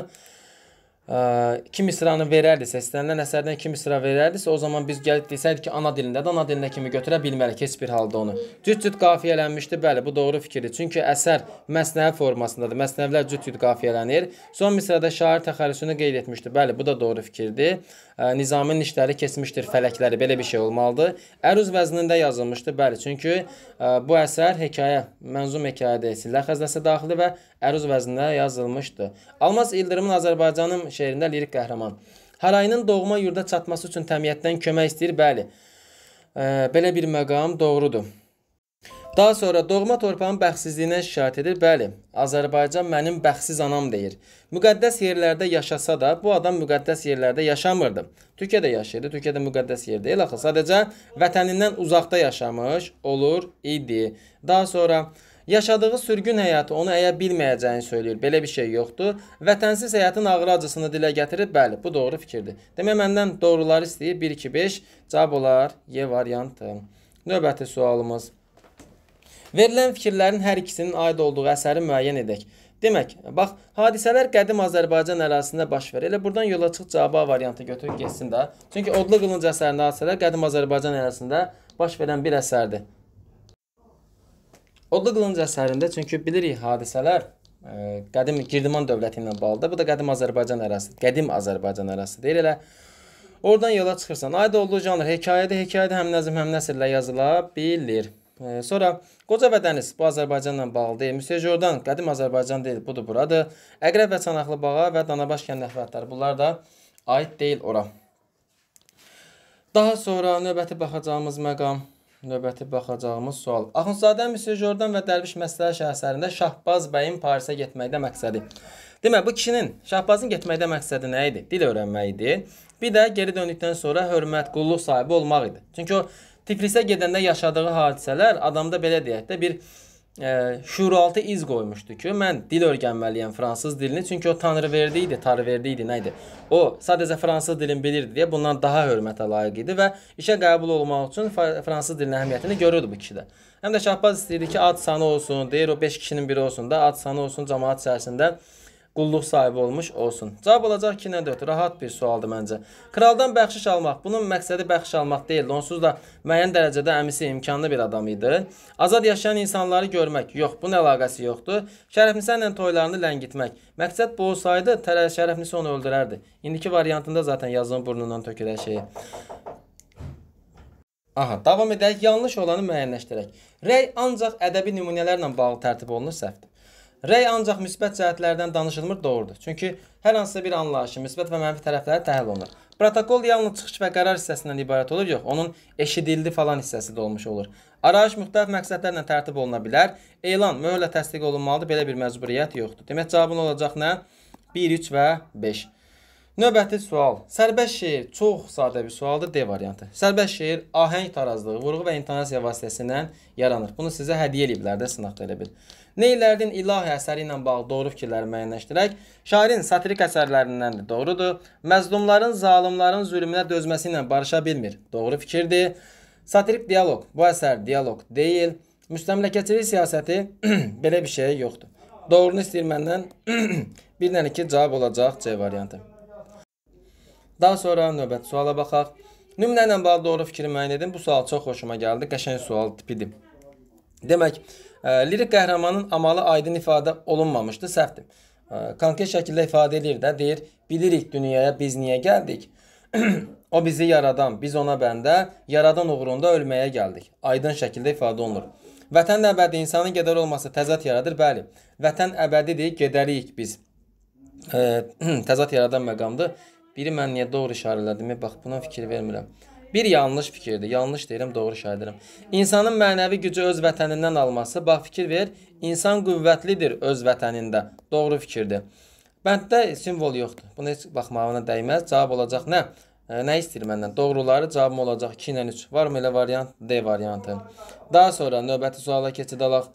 ə, kim misranı verərdi, səslənilən əsərdən kim misra verərdisə, o zaman biz gəlib desəydik ki, ana dilində də ana dilində kimi götürə bilmərik heç bir halda onu. Cüt-cüt qafiyələnmişdi. Bəli, bu doğru fikirdir. Çünki əsər məsnəvi formasındadır. Məsnəvlər cüt-cüt qafiyələnir. Son misrada şair təxəllüsünü qeyd etmişdi. Bəli, bu da doğru fikirdir. Nizaminin işləri keçmişdir fələkləri, belə bir şey olmalıdır. Əruz vəznində yazılmışdır, bəli, çünki bu əsər hekayə, mənzum hekayədə Sillah xəzinəsi daxili və əruz vəznində yazılmışdır. Almaz İldirimin Azərbaycanın şeirində lirik qəhrəman. Harayının doğma yurda çatması üçün təmiyyətdən kömək istəyir, bəli. Belə bir məqam doğrudur. Daha sonra doğma torpağın bəxtsizliyindən şikayət edir. Bəli, Azərbaycan mənim bəxtsiz anam deyir. Müqəddəs yerlərdə yaşasa da, bu adam müqəddəs yerlərdə yaşamırdı. Türkiyədə yaşayırdı, Türkiyədə müqəddəs yer deyil axı. Sadəcə vətənindən uzaqda yaşamış olur idi. Daha sonra Yaşadığı sürgün həyatı onu əyə bilməyəcəyini söyləyir. Belə bir şey yoxdur. Vətənsiz həyatın ağır acısını dilə gətirib, bəli, bu doğru fikirdir. Demək məndən doğruları istəyir 1 2 5. Cavab olar Y variantı. Növbəti sualımız Verilən fikirlərin hər ikisinin aid olduğu əsəri müəyyən edək. Demək, bax, hadisələr qədim Azərbaycan ərazisində baş verir. Elə buradan yola çıx cavabı A variantı götürüb getsin də. Çünki Odlu Qılınc əsərində hadisələr qədim Azərbaycan ərazisində baş verən bir əsərdir. Odlu Qılınc əsərində çünki bilirik hadisələr ə, e, qədim Girdiman dövləti ilə bağlıdır. Bu da qədim Azərbaycan ərazisi, qədim Azərbaycan ərazisi deyil elə. Oradan yola çıxırsan. Aid olduğu janr hekayədir. Hekayədə həm nəzm, həm nəsrlə yazıla bilir. Sonra Qoca və Dəniz bu Azərbaycanla bağlıdır. Müsey Jordan qədim Azərbaycan deyil, budur buradır. Əqrəb və Çanaqlı bağa və Danabaş kənd əhvalatları bunlar da aid deyil ora. Daha sonra növbəti baxacağımız məqam, növbəti baxacağımız sual. Axundzadə Müsey Jordan və Dərviş məsələ şəhərlərində Şahbaz bəyin Parisə getməkdə məqsədi. Demə bu kişinin Şahbazın getməkdə məqsədi nə idi? Dil öyrənmək idi. Bir də geri döndükdən sonra hörmət, qulluq sahibi olmaq idi. Çünki o Tiflisə gedəndə yaşadığı hadisələr adamda belə deyək də bir ə, e, şuuraltı iz qoymuşdu ki, mən dil öyrənməliyəm fransız dilini, çünki o Tanrıverdi idi, Tanrıverdi idi, nə idi? O sadəcə fransız dilini bilirdi deyə bundan daha hörmətə layiq idi və işə qəbul olmaq üçün fransız dilinin əhəmiyyətini görürdü bu kişidə. Həm də Şahbaz istəyirdi ki, ad sanı olsun, deyir o 5 kişinin biri olsun da, ad sanı olsun cəmaət içərisində qulluq sahibi olmuş olsun. Cavab olacaq 2-4. Rahat bir sualdır məncə. Kraldan bəxşiş almaq. Bunun məqsədi bəxşiş almaq deyildi. Onsuz da müəyyən dərəcədə əmisi imkanlı bir adam idi. Azad yaşayan insanları görmək. Yox, bunun əlaqəsi yoxdur. Şərəfnisənlə toylarını ləngitmək. Məqsəd bu olsaydı, Şərəfnisi onu öldürərdi. İndiki variantında zaten yazının burnundan tökülən şeyi. Aha, davam edək. Yanlış olanı müəyyənləşdirək. Rəy ancaq ədəbi nümunələrlə bağlı tərtib olunur səhvdir. Rəy ancaq müsbət cəhətlərdən danışılmır, doğrudur. Çünki hər hansısa bir anlayışın müsbət və mənfi tərəfləri təhlil olunur. Protokol yalnız çıxış və qərar hissəsindən ibarət olur, yox, onun eşidildi falan hissəsi də olmuş olur. Arayış müxtəlif məqsədlərlə tərtib oluna bilər. Elan möhürlə təsdiq olunmalıdır, belə bir məcburiyyət yoxdur. Demək cavabın olacaq nə? 1, 3 və 5. Növbəti sual. Sərbəst şeir çox sadə bir sualdır D variantı. Sərbəst şeir ahəng tarazlığı, vurğu və intonasiya vasitəsilə yaranır. Bunu sizə hədiyyə eləyiblər də sınaqda elə bil. Neylərdin ilahi əsəri ilə bağlı doğru fikirləri müəyyənləşdirək. Şairin satirik əsərlərindən də doğrudur. Məzlumların, zalımların zülmünə dözməsi ilə barışa bilmir. Doğru fikirdir. Satirik dialoq. Bu əsər dialoq deyil. Müstəmləkəçilik siyasəti belə bir şey yoxdur. Doğrunu istəyir məndən bir dənə ki cavab olacaq C variantı. Daha sonra növbəti suala baxaq. Nümunə ilə bağlı doğru fikri müəyyən edin. Bu sual çox xoşuma gəldi. Qəşəng sual tipidir. Demək, Lirik qəhrəmanın amalı aydın ifadə olunmamışdı, səhvdir. Konkret şəkildə ifadə edir də, deyir, bilirik dünyaya biz niyə gəldik? o bizi yaradan, biz ona bəndə, yaradan uğrunda ölməyə gəldik. Aydın şəkildə ifadə olunur. Vətən əbədi insanın gedər olması təzad yaradır, bəli. Vətən əbədidir, gedərik biz. E, təzad yaradan məqamdır. Biri mən niyə doğru işarələdimi? Bax, buna fikir vermirəm. Bir yanlış fikirdir. Yanlış deyirəm, doğru şahidəm. İnsanın mənəvi gücü öz vətənindən alması, bax fikir ver, insan qüvvətlidir öz vətənində. Doğru fikirdir. Bənddə simvol yoxdur. Buna heç baxmağına dəyməz. Cavab olacaq nə? E, nə istəyir məndən? Doğruları cavabım olacaq 2 ilə 3. Varmı elə variant? D variantı. Daha sonra növbəti suala keçid alaq.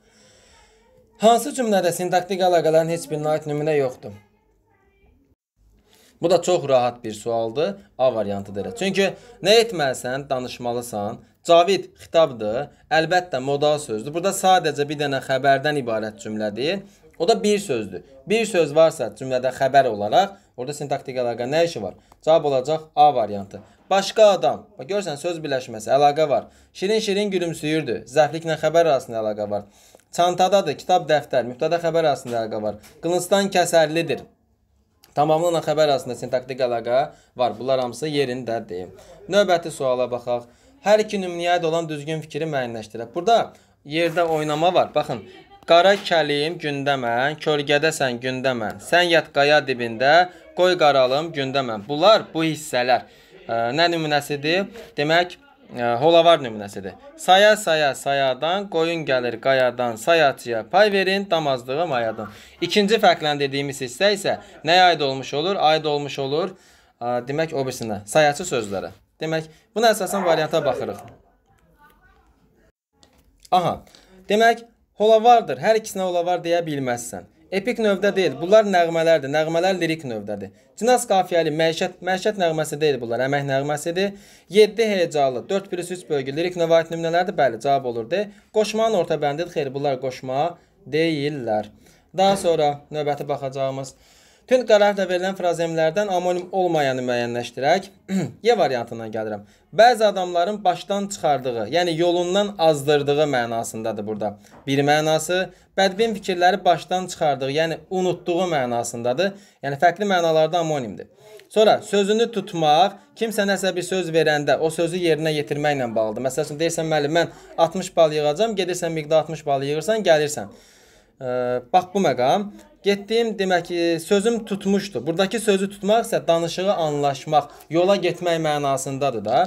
Hansı cümlədə sintaktik əlaqələrin heç birinə aid nümunə yoxdur? Bu da çox rahat bir sualdır. A variantıdır. Çünki nə etməlisən, danışmalısan. Cavid xitabdır. Əlbəttə modal sözdür. Burada sadəcə bir dənə xəbərdən ibarət cümlədir. O da bir sözdür. Bir söz varsa cümlədə xəbər olaraq, orada sintaktik əlaqə nə işi var? Cavab olacaq A variantı. Başqa adam. Bax görsən söz birləşməsi, əlaqə var. Şirin-şirin gülümsüyürdü. Zəfliklə xəbər arasında əlaqə var. Çantadadır, kitab, dəftər, mübtədə xəbər arasında əlaqə var. Qılıncdan kəsərlidir. Tamamlanan xəbər arasında sintaktik əlaqə var. Bunlar hamısı yerindədir. Növbəti suala baxaq. Hər iki nümuniyədə olan düzgün fikri müəyyənləşdirək. Burada yerdə oynama var. Baxın, qara kəlim gündəmən, kölgədəsən gündəmən, sən yat qaya dibində, qoy qaralım gündəmən. Bunlar bu hissələr. Ə, nə nümunəsidir? Demək, Holavar nümunəsidir. Saya, saya, sayadan, qoyun gəlir qayadan, sayaçıya pay verin, damazlığı mayadan. İkinci fərqləndirdiyimiz hissə isə nəyə aid olmuş olur? Aid olmuş olur, demək, o birsinə, sayaçı sözləri. Demək, buna əsasən varianta baxırıq. Aha, demək, holavardır, hər ikisinə holavar deyə bilməzsən. Epik növdə deyil. Bunlar nəğmələrdir. Nəğmələr lirik növdədir. Cinas qafiyəli məişət məişət nəğməsi deyil bunlar. Əmək nəğməsidir. 7 hecalı 4 plus 3 bölgü lirik növayət nümunələrdir. Bəli, cavab olur D. Qoşmanın orta bəndidir. Xeyr, bunlar qoşma deyillər. Daha sonra növbəti baxacağımız Tünd qərarda verilən frazemlərdən amonim olmayanı müəyyənləşdirək. y variantından gəlirəm. Bəzi adamların başdan çıxardığı, yəni yolundan azdırdığı mənasındadır burada. Bir mənası, bədbin fikirləri başdan çıxardığı, yəni unutduğu mənasındadır. Yəni fərqli mənalarda amonimdir. Sonra sözünü tutmaq, kimsə nəsə bir söz verəndə o sözü yerinə yetirməklə bağlıdır. Məsələn, deyirsən müəllim, mən 60 bal yığacam, gedirsən miqda 60 bal yığırsan, gəlirsən. Ə, bax bu məqam. Getdiyim demək ki, sözüm tutmuşdu. Buradakı sözü tutmaq isə danışığı anlaşmaq, yola getmək mənasındadır da.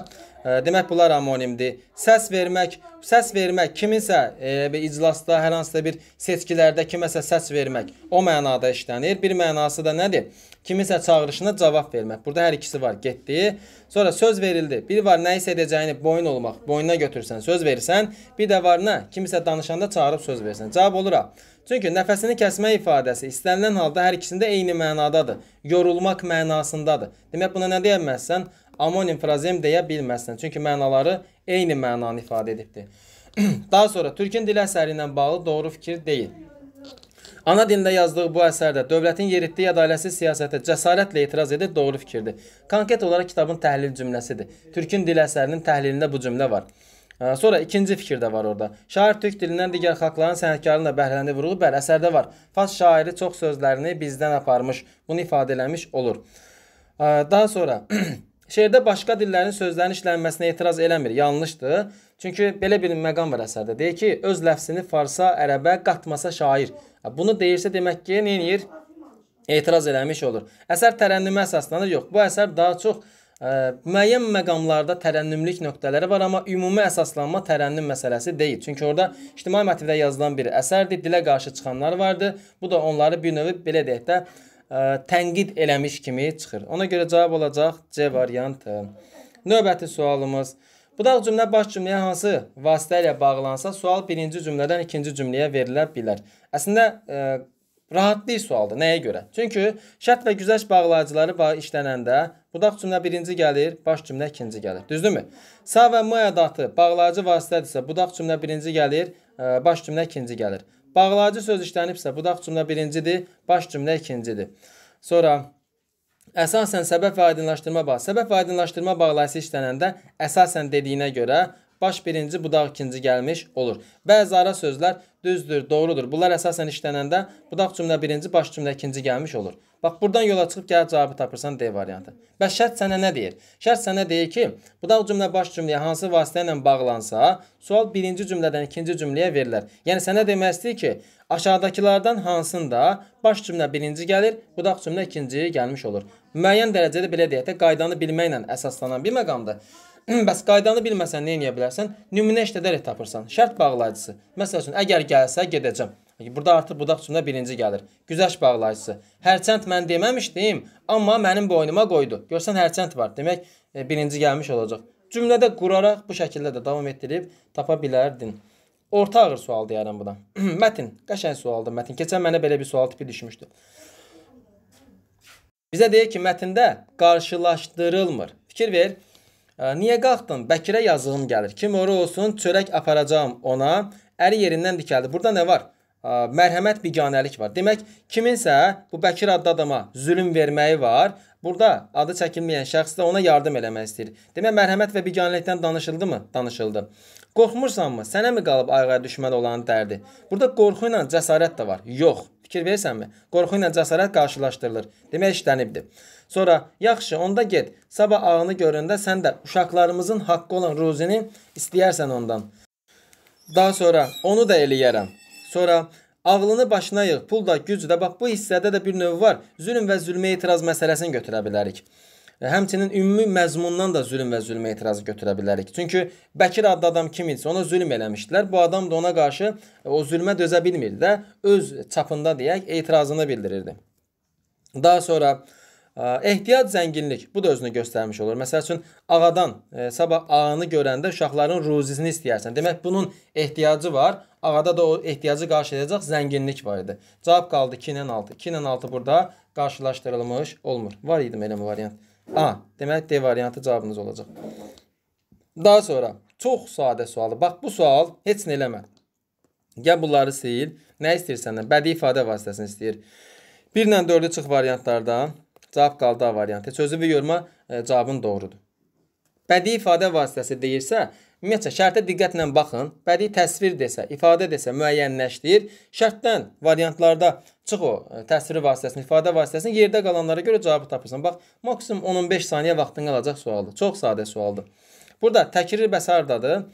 Demək bunlar amonimdir. Səs vermək, səs vermək kiminsə e, bir iclasda, hər hansısa bir seçkilərdə kiməsə səs vermək o mənada işlənir. Bir mənası da nədir? Kiminsə çağırışına cavab vermək. Burada hər ikisi var. Getdi. Sonra söz verildi. Bir var nə isə edəcəyini boyun olmaq, boynuna götürsən, söz verirsən. Bir də var nə? Kimisə danışanda çağırıb söz versən. Cavab olur A. Çünki nəfəsini kəsmə ifadəsi istənilən halda hər ikisində eyni mənadadır. Yorulmaq mənasındadır. Demək buna nə deyə bilməzsən? Amonim frazem deyə bilməzsən. Çünki mənaları eyni mənanı ifadə edibdir. Daha sonra Türkin dili əsəri ilə bağlı doğru fikir deyil. Ana dilində yazdığı bu əsərdə dövlətin yeritdiyi ədalətsiz siyasətə cəsarətlə etiraz edir, doğru fikirdir. Konkret olaraq kitabın təhlil cümləsidir. Türkin dil əsərinin təhlilində bu cümlə var. Sonra ikinci fikir də var orada. Şair türk dilindən digər xalqların sənətkarını da bəhrələndir vurğu bəli əsərdə var. Fars şairi çox sözlərini bizdən aparmış, bunu ifadə eləmiş olur. Daha sonra şeirdə başqa dillərin sözlərinin işlənməsinə etiraz eləmir. Yanlışdır. Çünki belə bir məqam var əsərdə. Deyir ki, öz ləfsini farsa, ərəbə qatmasa şair. Bunu deyirsə demək ki, nə edir? Etiraz eləmiş olur. Əsər tərənnümə əsaslanır. Yox, bu əsər daha çox müəyyən məqamlarda tərənnümlük nöqtələri var, amma ümumi əsaslanma tərənnüm məsələsi deyil. Çünki orada ictimai motivdə yazılan bir əsərdir, dilə qarşı çıxanlar vardı. Bu da onları bir növ belə deyək də tənqid eləmiş kimi çıxır. Ona görə cavab olacaq C variantı. Növbəti sualımız Budaq cümlə baş cümləyə hansı vasitə ilə bağlansa, sual birinci cümlədən ikinci cümləyə verilə bilər. Əslində, Rahatlıq sualdır. Nəyə görə? Çünki şərt və güzəşt bağlayıcıları bağ işlənəndə budaq cümlə birinci gəlir, baş cümlə ikinci gəlir. Düzdürmü? Sa və mı ədatı bağlayıcı vasitədirsə, budaq cümlə birinci gəlir, e, baş cümlə ikinci gəlir. Bağlayıcı söz işlənibsə, budaq cümlə birincidir, baş cümlə ikincidir. Sonra əsasən səbəb və aydınlaşdırma bağ. Səbəb və aydınlaşdırma bağlayıcı işlənəndə əsasən dediyinə görə baş birinci, budaq ikinci gəlmiş olur. Bəzi ara sözlər düzdür, doğrudur. Bunlar əsasən işlənəndə budaq cümlə birinci, baş cümlə ikinci gəlmiş olur. Bax, buradan yola çıxıb gəl cavabı tapırsan D variantı. Bəs şərt sənə nə deyir? Şərt sənə deyir ki, budaq cümlə baş cümləyə hansı vasitə ilə bağlansa, sual birinci cümlədən ikinci cümləyə verilər. Yəni, sənə demək istəyir ki, aşağıdakılardan hansında baş cümlə birinci gəlir, budaq cümlə ikinci gəlmiş olur. Müəyyən dərəcədə belə deyək də, qaydanı bilməklə əsaslanan bir məqamdır. Hm, bəs qaydanı bilməsən nə edə bilərsən? Nümunə işlədərək tapırsan. Şərt bağlayıcısı. Məsəl üçün əgər gəlsə gedəcəm. Burada artıq budaq üçün də birinci gəlir. Güzəş bağlayıcısı. Hərçənd mən deməmişdim, amma mənim boynuma qoydu. Görsən hərçənd var. Demək e, birinci gəlmiş olacaq. Cümlədə quraraq bu şəkildə də davam etdirib tapa bilərdin. Orta ağır sual deyərəm buna. Hm, mətin, qəşəng sualdır mətin. Keçən mənə belə bir sual tipi düşmüşdü. Bizə deyir ki, mətndə qarşılaşdırılmır. Fikir ver. Niyə qalxdın? Bəkirə yazığım gəlir. Kim oru olsun, çörək aparacağam ona. Əri yerindən dikəldi. Burada nə var? Mərhəmət biganəlik var. Demək, kiminsə bu Bəkir adlı adama zülm verməyi var. Burada adı çəkilməyən şəxs də ona yardım eləmək istəyir. Demək, mərhəmət və biganəlikdən danışıldı mı? Danışıldı. Qorxmursanmı? Sənə mi qalıb ayağa düşməli olan dərdi? Burada qorxu ilə cəsarət də var. Yox. Fikir versənmi? Qorxu ilə cəsarət qarşılaşdırılır. Demək, işlənibdir. Sonra yaxşı onda get. Sabah ağını görəndə sən də uşaqlarımızın haqqı olan ruzini istəyərsən ondan. Daha sonra onu da eləyərəm. Sonra Ağlını başına yığ, pul da, güc də, bax bu hissədə də bir növ var. Zülm və zülmə etiraz məsələsini götürə bilərik. Həmçinin ümumi məzmundan da zülm və zülmə etirazı götürə bilərik. Çünki Bəkir adlı adam kim idisə ona zülm eləmişdilər. Bu adam da ona qarşı e, o zülmə dözə bilmirdi də öz çapında deyək etirazını bildirirdi. Daha sonra Ehtiyat zənginlik, bu da özünü göstərmiş olur. Məsəl üçün, ağadan, e, sabah ağanı görəndə uşaqların ruzisini istəyərsən. Demək, bunun ehtiyacı var, ağada da o ehtiyacı qarşılayacaq zənginlik var idi. Cavab qaldı 2 ilə 6. 2 ilə 6 burada qarşılaşdırılmış olmur. Var idim eləmə variant. A, demək D variantı cavabınız olacaq. Daha sonra, çox sadə sualı. Bax, bu sual heç nə eləmə. Ya bunları sil, nə istəyirsən, bədii ifadə vasitəsini istəyir. 1 ilə 4-ü çıx variantlardan. Cavab qaldı A variantı. Sözlü və yorma e, cavabın doğrudur. Bədii ifadə vasitəsi deyirsə, ümumiyyətlə şərtə diqqətlə baxın. Bədii təsvir desə, ifadə desə müəyyənləşdirir. Şərtdən variantlarda çıx o e, təsviri vasitəsini, ifadə vasitəsini yerdə qalanlara görə cavabı tapırsan. Bax, maksimum 10-15 saniyə vaxtın qalacaq sualdır. Çox sadə sualdır. Burada təkrir bəsardadır.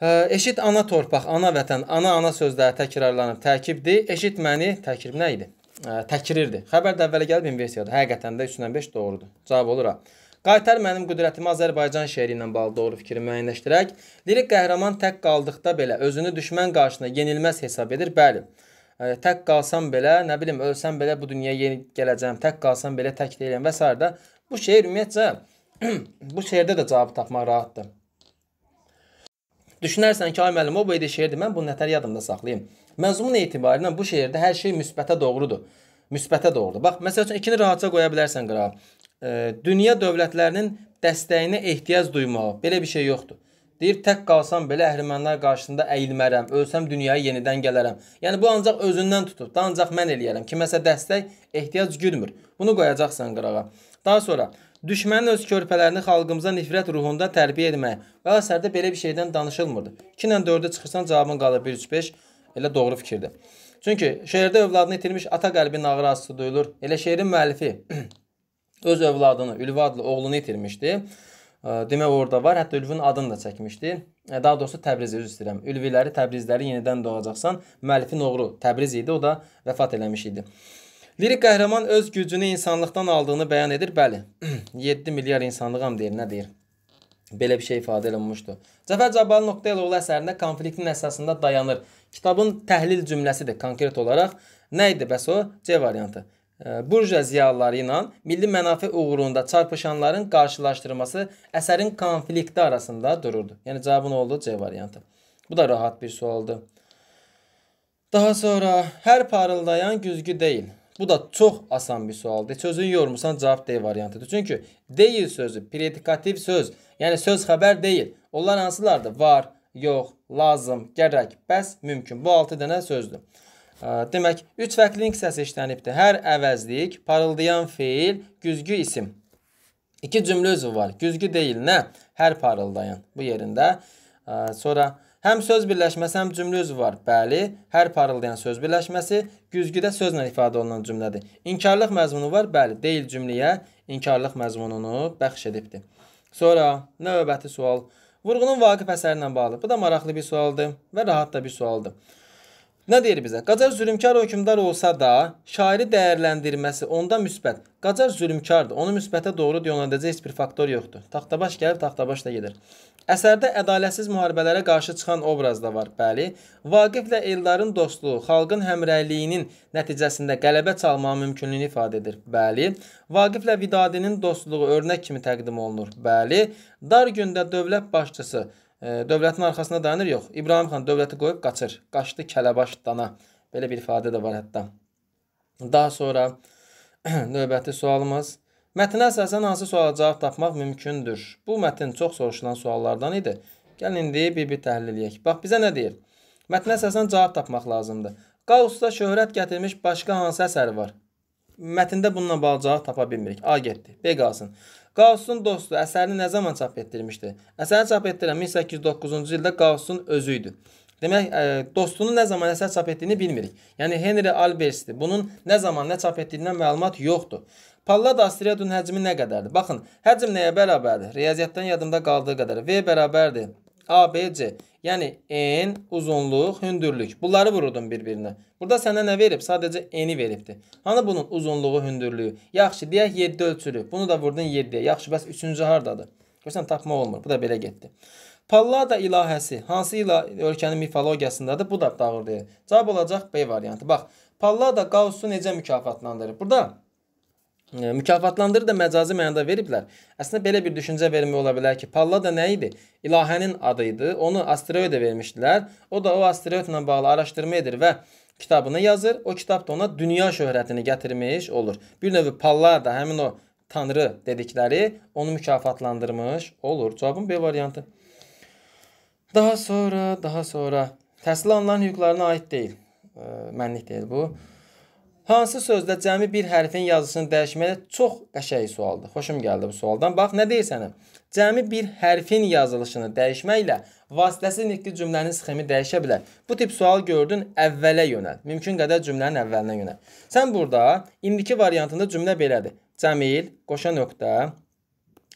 E, eşit ana torpaq, ana vətən, ana ana sözləri təkrarlanıb təkibdir. Eşit məni təkrib nə idi? ə, təkrirdir. Xəbər də əvvələ gəlib inversiyadır. Həqiqətən də 3-dən 5 doğrudur. Cavab olur A. Qaytar mənim qüdrətimi Azərbaycan şeiri ilə bağlı doğru fikri müəyyənləşdirək. Lirik qəhrəman tək qaldıqda belə özünü düşmən qarşısında yenilməz hesab edir. Bəli. Ə, tək qalsam belə, nə bilim, ölsəm belə bu dünyaya yeni gələcəm, tək qalsam belə tək deyiləm və s. da bu şeir ümumiyyətcə bu şeirdə də cavab tapmaq rahatdır. Düşünərsən ki, ay müəllim, o bu idi şeirdir. Mən bunu nətər yadımda saxlayım? Məzmun etibarı ilə bu şeirdə hər şey müsbətə doğrudur. Müsbətə doğrudur. Bax, məsəl üçün ikini rahatca qoya bilərsən qırağa. E, dünya dövlətlərinin dəstəyinə ehtiyac duymağı. Belə bir şey yoxdur. Deyir, tək qalsam belə əhrəmənlər qarşısında əyilmərəm, ölsəm dünyaya yenidən gələrəm. Yəni bu ancaq özündən tutub, da ancaq mən eləyərəm. Kiməsə dəstək ehtiyac güdmür. Bunu qoyacaqsan qırağa. Daha sonra düşmənin öz körpələrini xalqımıza nifrət ruhunda tərbiyə etməyə. Və əsərdə belə bir şeydən danışılmırdı. 2-lə 4-ə çıxırsan cavabın qalır 1-3-5 elə doğru fikirdir. Çünki şeirdə övladını itirmiş ata qəlbinin ağır ağrısı duyulur. Elə şeirin müəllifi öz övladını, Ülvi adlı oğlunu itirmişdi. Demək orada var. Hətta Ülvün adını da çəkmişdi. Daha doğrusu Təbriz üzr istəyirəm. Ülviləri, Təbrizləri yenidən doğacaqsan. Müəllifin oğlu Təbriz idi, o da vəfat eləmiş idi. Lirik qəhrəman öz gücünü insanlıqdan aldığını bəyan edir. Bəli, 7 milyar insanlığam deyir, nə deyir? Belə bir şey ifadə olunmuşdu. Cəfər Cabbarlı nöqtə ilə oğlu əsərində konfliktin əsasında dayanır. Kitabın təhlil cümləsidir konkret olaraq. Nə idi bəs o? C variantı. E, Burja ziyalıları ilə milli mənafe uğrunda çarpışanların qarşılaşdırması əsərin konflikti arasında dururdu. Yəni cavabın oldu C variantı. Bu da rahat bir sualdır. Daha sonra hər parıldayan güzgü deyil. Bu da çox asan bir sualdır. Sözün yormusan cavab D variantıdır. Çünki deyil sözü predikativ söz, yəni söz xəbər deyil. Onlar hansılardır? Var, yox, lazım, gərək, bəs, mümkün. Bu 6 dənə sözdür. Demək, 3 fərqli hissəsi işlənibdir. Hər əvəzlik, parıldayan feil, güzgü isim. İki cümlə özü var. Güzgü deyil, nə? Hər parıldayan. Bu yerində. Sonra həm söz birləşməsi, həm cümlə özü var. Bəli, hər parıldayan söz birləşməsi güzgüdə sözlə ifadə olunan cümlədir. İnkarlıq məzmunu var. Bəli, deyil cümləyə inkarlıq məzmununu bəxş edibdir. Sonra növbəti sual. Vurğunun Vaqif əsəri ilə bağlı. Bu da maraqlı bir sualdır və rahat da bir sualdır. Nə deyir bizə? Qacar zülmkar hökmdar olsa da, şairi dəyərləndirməsi onda müsbət. Qacar zülmkardır. Onu müsbətə doğru yönəldəcək heç bir faktor yoxdur. Taxtabaş gəlib, taxtabaş da gedir. Əsərdə ədalətsiz müharibələrə qarşı çıxan obraz da var, bəli. Vaqiflə Eldarın dostluğu, xalqın həmrəyliyinin nəticəsində qələbə çalmağı mümkünlüyünü ifadə edir, bəli. Vaqiflə Vidadinin dostluğu örnək kimi təqdim olunur, bəli. Dar gündə dövlət başçısı dövlətin arxasına dayanır, yox. İbrahim xan dövləti qoyub qaçır. Qaçdı Kələbaş dana. Belə bir ifadə də var hətta. Daha sonra növbəti sualımız Mətnə əsasən hansı suala cavab tapmaq mümkündür? Bu mətn çox soruşulan suallardan idi. Gəlin indi bir-bir təhlil edək. Bax bizə nə deyir? Mətnə əsasən cavab tapmaq lazımdır. Qausda şöhrət gətirmiş başqa hansı əsər var? Mətndə bununla bağlı cavab tapa bilmirik. A getdi. B qalsın. Qaussun dostu əsərini nə zaman çap etdirmişdi? Əsəri çap etdirən 1809-cu ildə Qaussun özü idi. Demək, ə, dostunu nə zaman əsər çap etdiyini bilmirik. Yəni Henry Albersdir. Bunun nə zaman nə çap etdiyindən məlumat yoxdur. Pallad Astriadun həcmi nə qədərdir? Baxın, həcm nəyə bərabərdir? Riyaziyyatdan yadımda qaldığı qədər V bərabərdir ABC. Yəni N uzunluq, hündürlük. Bunları vururdun bir-birinə. Burada sənə nə verib? Sadəcə N-i veribdi. Hani bunun uzunluğu, hündürlüyü? Yaxşı, deyək 7 ölçülü. Bunu da vurdun 7-yə. Yaxşı, bəs 3-cü hardadır? Görsən, tapmaq olmur. Bu da belə getdi. Pallada ilahəsi hansı ilah ölkənin mifologiyasındadır? Bu da doğru deyil. Cavab olacaq B variantı. Bax, Pallada Qaussu necə mükafatlandırır? Burada mükafatlandırı da məcazi mənada veriblər. Əslində belə bir düşüncə vermək ola bilər ki, Pallada nə idi? İlahənin adı idi. Onu asteroidə vermişdilər. O da o asteroidlə bağlı araşdırma edir və kitabını yazır. O kitab da ona dünya şöhrətini gətirmiş olur. Bir növ Pallada həmin o tanrı dedikləri onu mükafatlandırmış olur. Cavabın B variantı. Daha sonra, daha sonra təhsil alınan hüquqlarına aid deyil. Mənlik deyil bu. Hansı sözdə cəmi bir hərfin yazısını dəyişməli? Çox qəşəng sualdır. Xoşum gəldi bu sualdan. Bax, nə deyirsən? Cəmi bir hərfin yazılışını dəyişməklə vasitəsiz nitqli cümlənin sxemi dəyişə bilər. Bu tip sual gördün, əvvələ yönəl. Mümkün qədər cümlənin əvvəlinə yönəl. Sən burada indiki variantında cümlə belədir. Cəmil, qoşa nöqtə,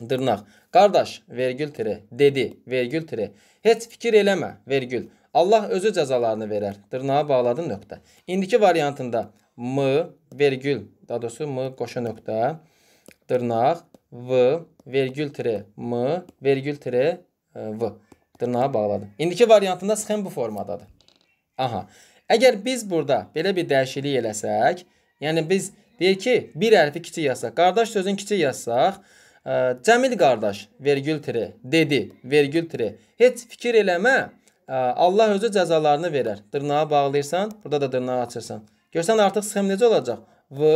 dırnaq. Qardaş, vergül tiri, dedi, vergül tiri. Heç fikir eləmə, vergül. Allah özü cəzalarını verər. Dırnağa bağladın nöqtə. İndiki variantında M vergül, daha doğrusu M qoşa nöqtə, dırnaq, V vergül tire, M vergül tire e, V dırnağı bağladı. İndiki variantında sxem bu formadadır. Aha. Əgər biz burada belə bir dəyişiklik eləsək, yəni biz deyir ki, bir hərfi kiçik yazsaq, qardaş sözün kiçik yazsaq, ə, e, Cəmil qardaş, vergül tire, dedi, vergül tire, heç fikir eləmə, ə, e, Allah özü cəzalarını verər. Dırnağı bağlayırsan, burada da dırnağı açırsan. Görsən artıq sxem necə olacaq? V,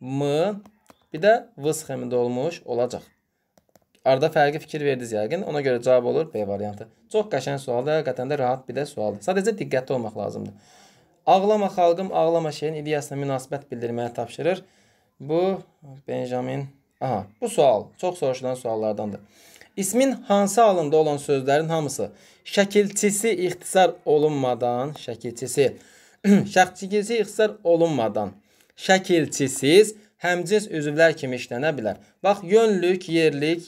M, bir də V sxemində olmuş olacaq. Arada fərqi fikir verdiniz yəqin. Ona görə cavab olur B variantı. Çox qəşən sualdır, həqiqətən də rahat bir də sualdır. Sadəcə diqqətli olmaq lazımdır. Ağlama xalqım, ağlama şeyin ideyasına münasibət bildirməyə tapşırır. Bu Benjamin Aha, bu sual çox soruşulan suallardandır. İsmin hansı halında olan sözlərin hamısı şəkilçisi ixtisar olunmadan şəkilçisi şəxsgizə ixtisar olunmadan şəkilçisiz həmcins üzvlər kimi işlənə bilər. Bax, yönlük, yerlik,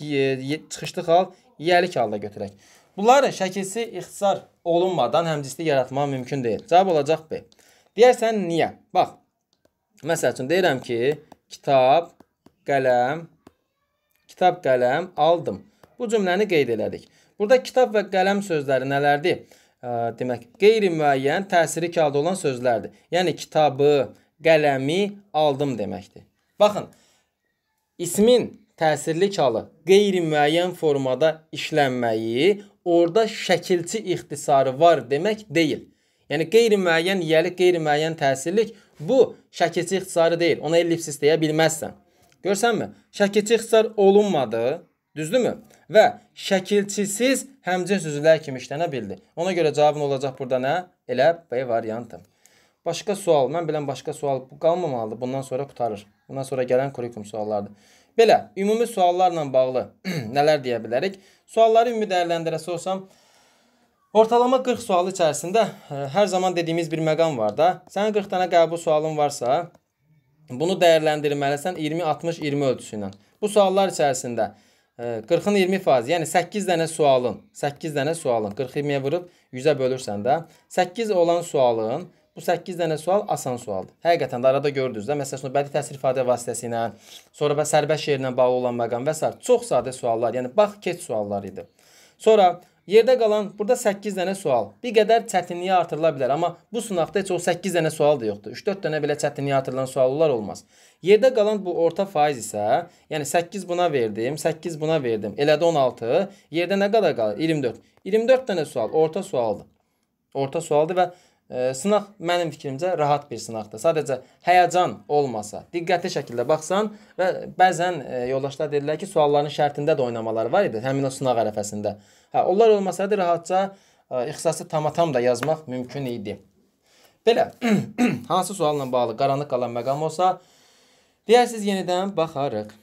çıxışlı xal, yiyəlik halda götürək. Bunları şəkilsi ixtisar olunmadan həmcinsli yaratmaq mümkün deyil. Cavab olacaq B. Deyərsən, niyə? Bax, məsəl üçün deyirəm ki, kitab, qələm, kitab, qələm aldım. Bu cümləni qeyd elədik. Burada kitab və qələm sözləri nələrdir? demək qeyri-müəyyən təsiri kəldə olan sözlərdir. Yəni kitabı, qələmi aldım deməkdir. Baxın, ismin təsirli kalı qeyri-müəyyən formada işlənməyi, orada şəkilçi ixtisarı var demək deyil. Yəni qeyri-müəyyən yiyəlik, qeyri-müəyyən təsirlik bu şəkilçi ixtisarı deyil. Ona ellipsis deyə bilməzsən. Görsənmi? Şəkilçi ixtisar olunmadı. Düzdürmü? Və şəkilçisiz həmcins üzvlər kimi işlənə bildi. Ona görə cavabın olacaq burada nə? Elə B variantı. Başqa sual, mən bilən başqa sual qalmamalıdır. Bundan sonra qutarır. Bundan sonra gələn kurikulum suallardır. Belə, ümumi suallarla bağlı nələr deyə bilərik? Sualları ümumi dəyərləndirə sorsam, ortalama 40 sualı içərisində ə, e, hər zaman dediyimiz bir məqam var da. Sənin 40 dənə qəbul sualın varsa, bunu dəyərləndirməlisən 20-60-20 ölçüsü ilə. Bu suallar içərisində 20 40-ın hə, 20 faiz, yəni 8 dənə sualın, 8 dənə sualın 40 20-yə vurub 100-ə bölürsən də, 8 olan sualın Bu 8 dənə sual asan sualdır. Həqiqətən də arada gördünüz də, məsələn, bədii təsir ifadə vasitəsi ilə, sonra və sərbəst şeirlə bağlı olan məqam və s. çox sadə suallar, yəni bax keç suallar idi. Sonra Yerdə qalan burada 8 dənə sual. Bir qədər çətinliyi artırıla bilər, amma bu sınaqda heç o 8 dənə sual da yoxdur. 3-4 dənə belə çətinliyi artırılan suallar olmaz. Yerdə qalan bu orta faiz isə, yəni 8 buna verdim, 8 buna verdim. Elə də 16. Yerdə nə qədər qalır? 24. 24 dənə sual orta sualdır. Orta sualdır və E, sınaq mənim fikrimcə rahat bir sınaqdır. Sadəcə həyəcan olmasa, diqqətli şəkildə baxsan və bəzən e, yoldaşlar dedilər ki, sualların şərtində də oynamalar var idi həmin o sınaq ərəfəsində. Hə, onlar olmasaydı rahatca e, ixtisası tamatam da yazmaq mümkün idi. Belə hansı sualla bağlı qaranlıq qalan məqam olsa, deyərsiz yenidən baxarıq.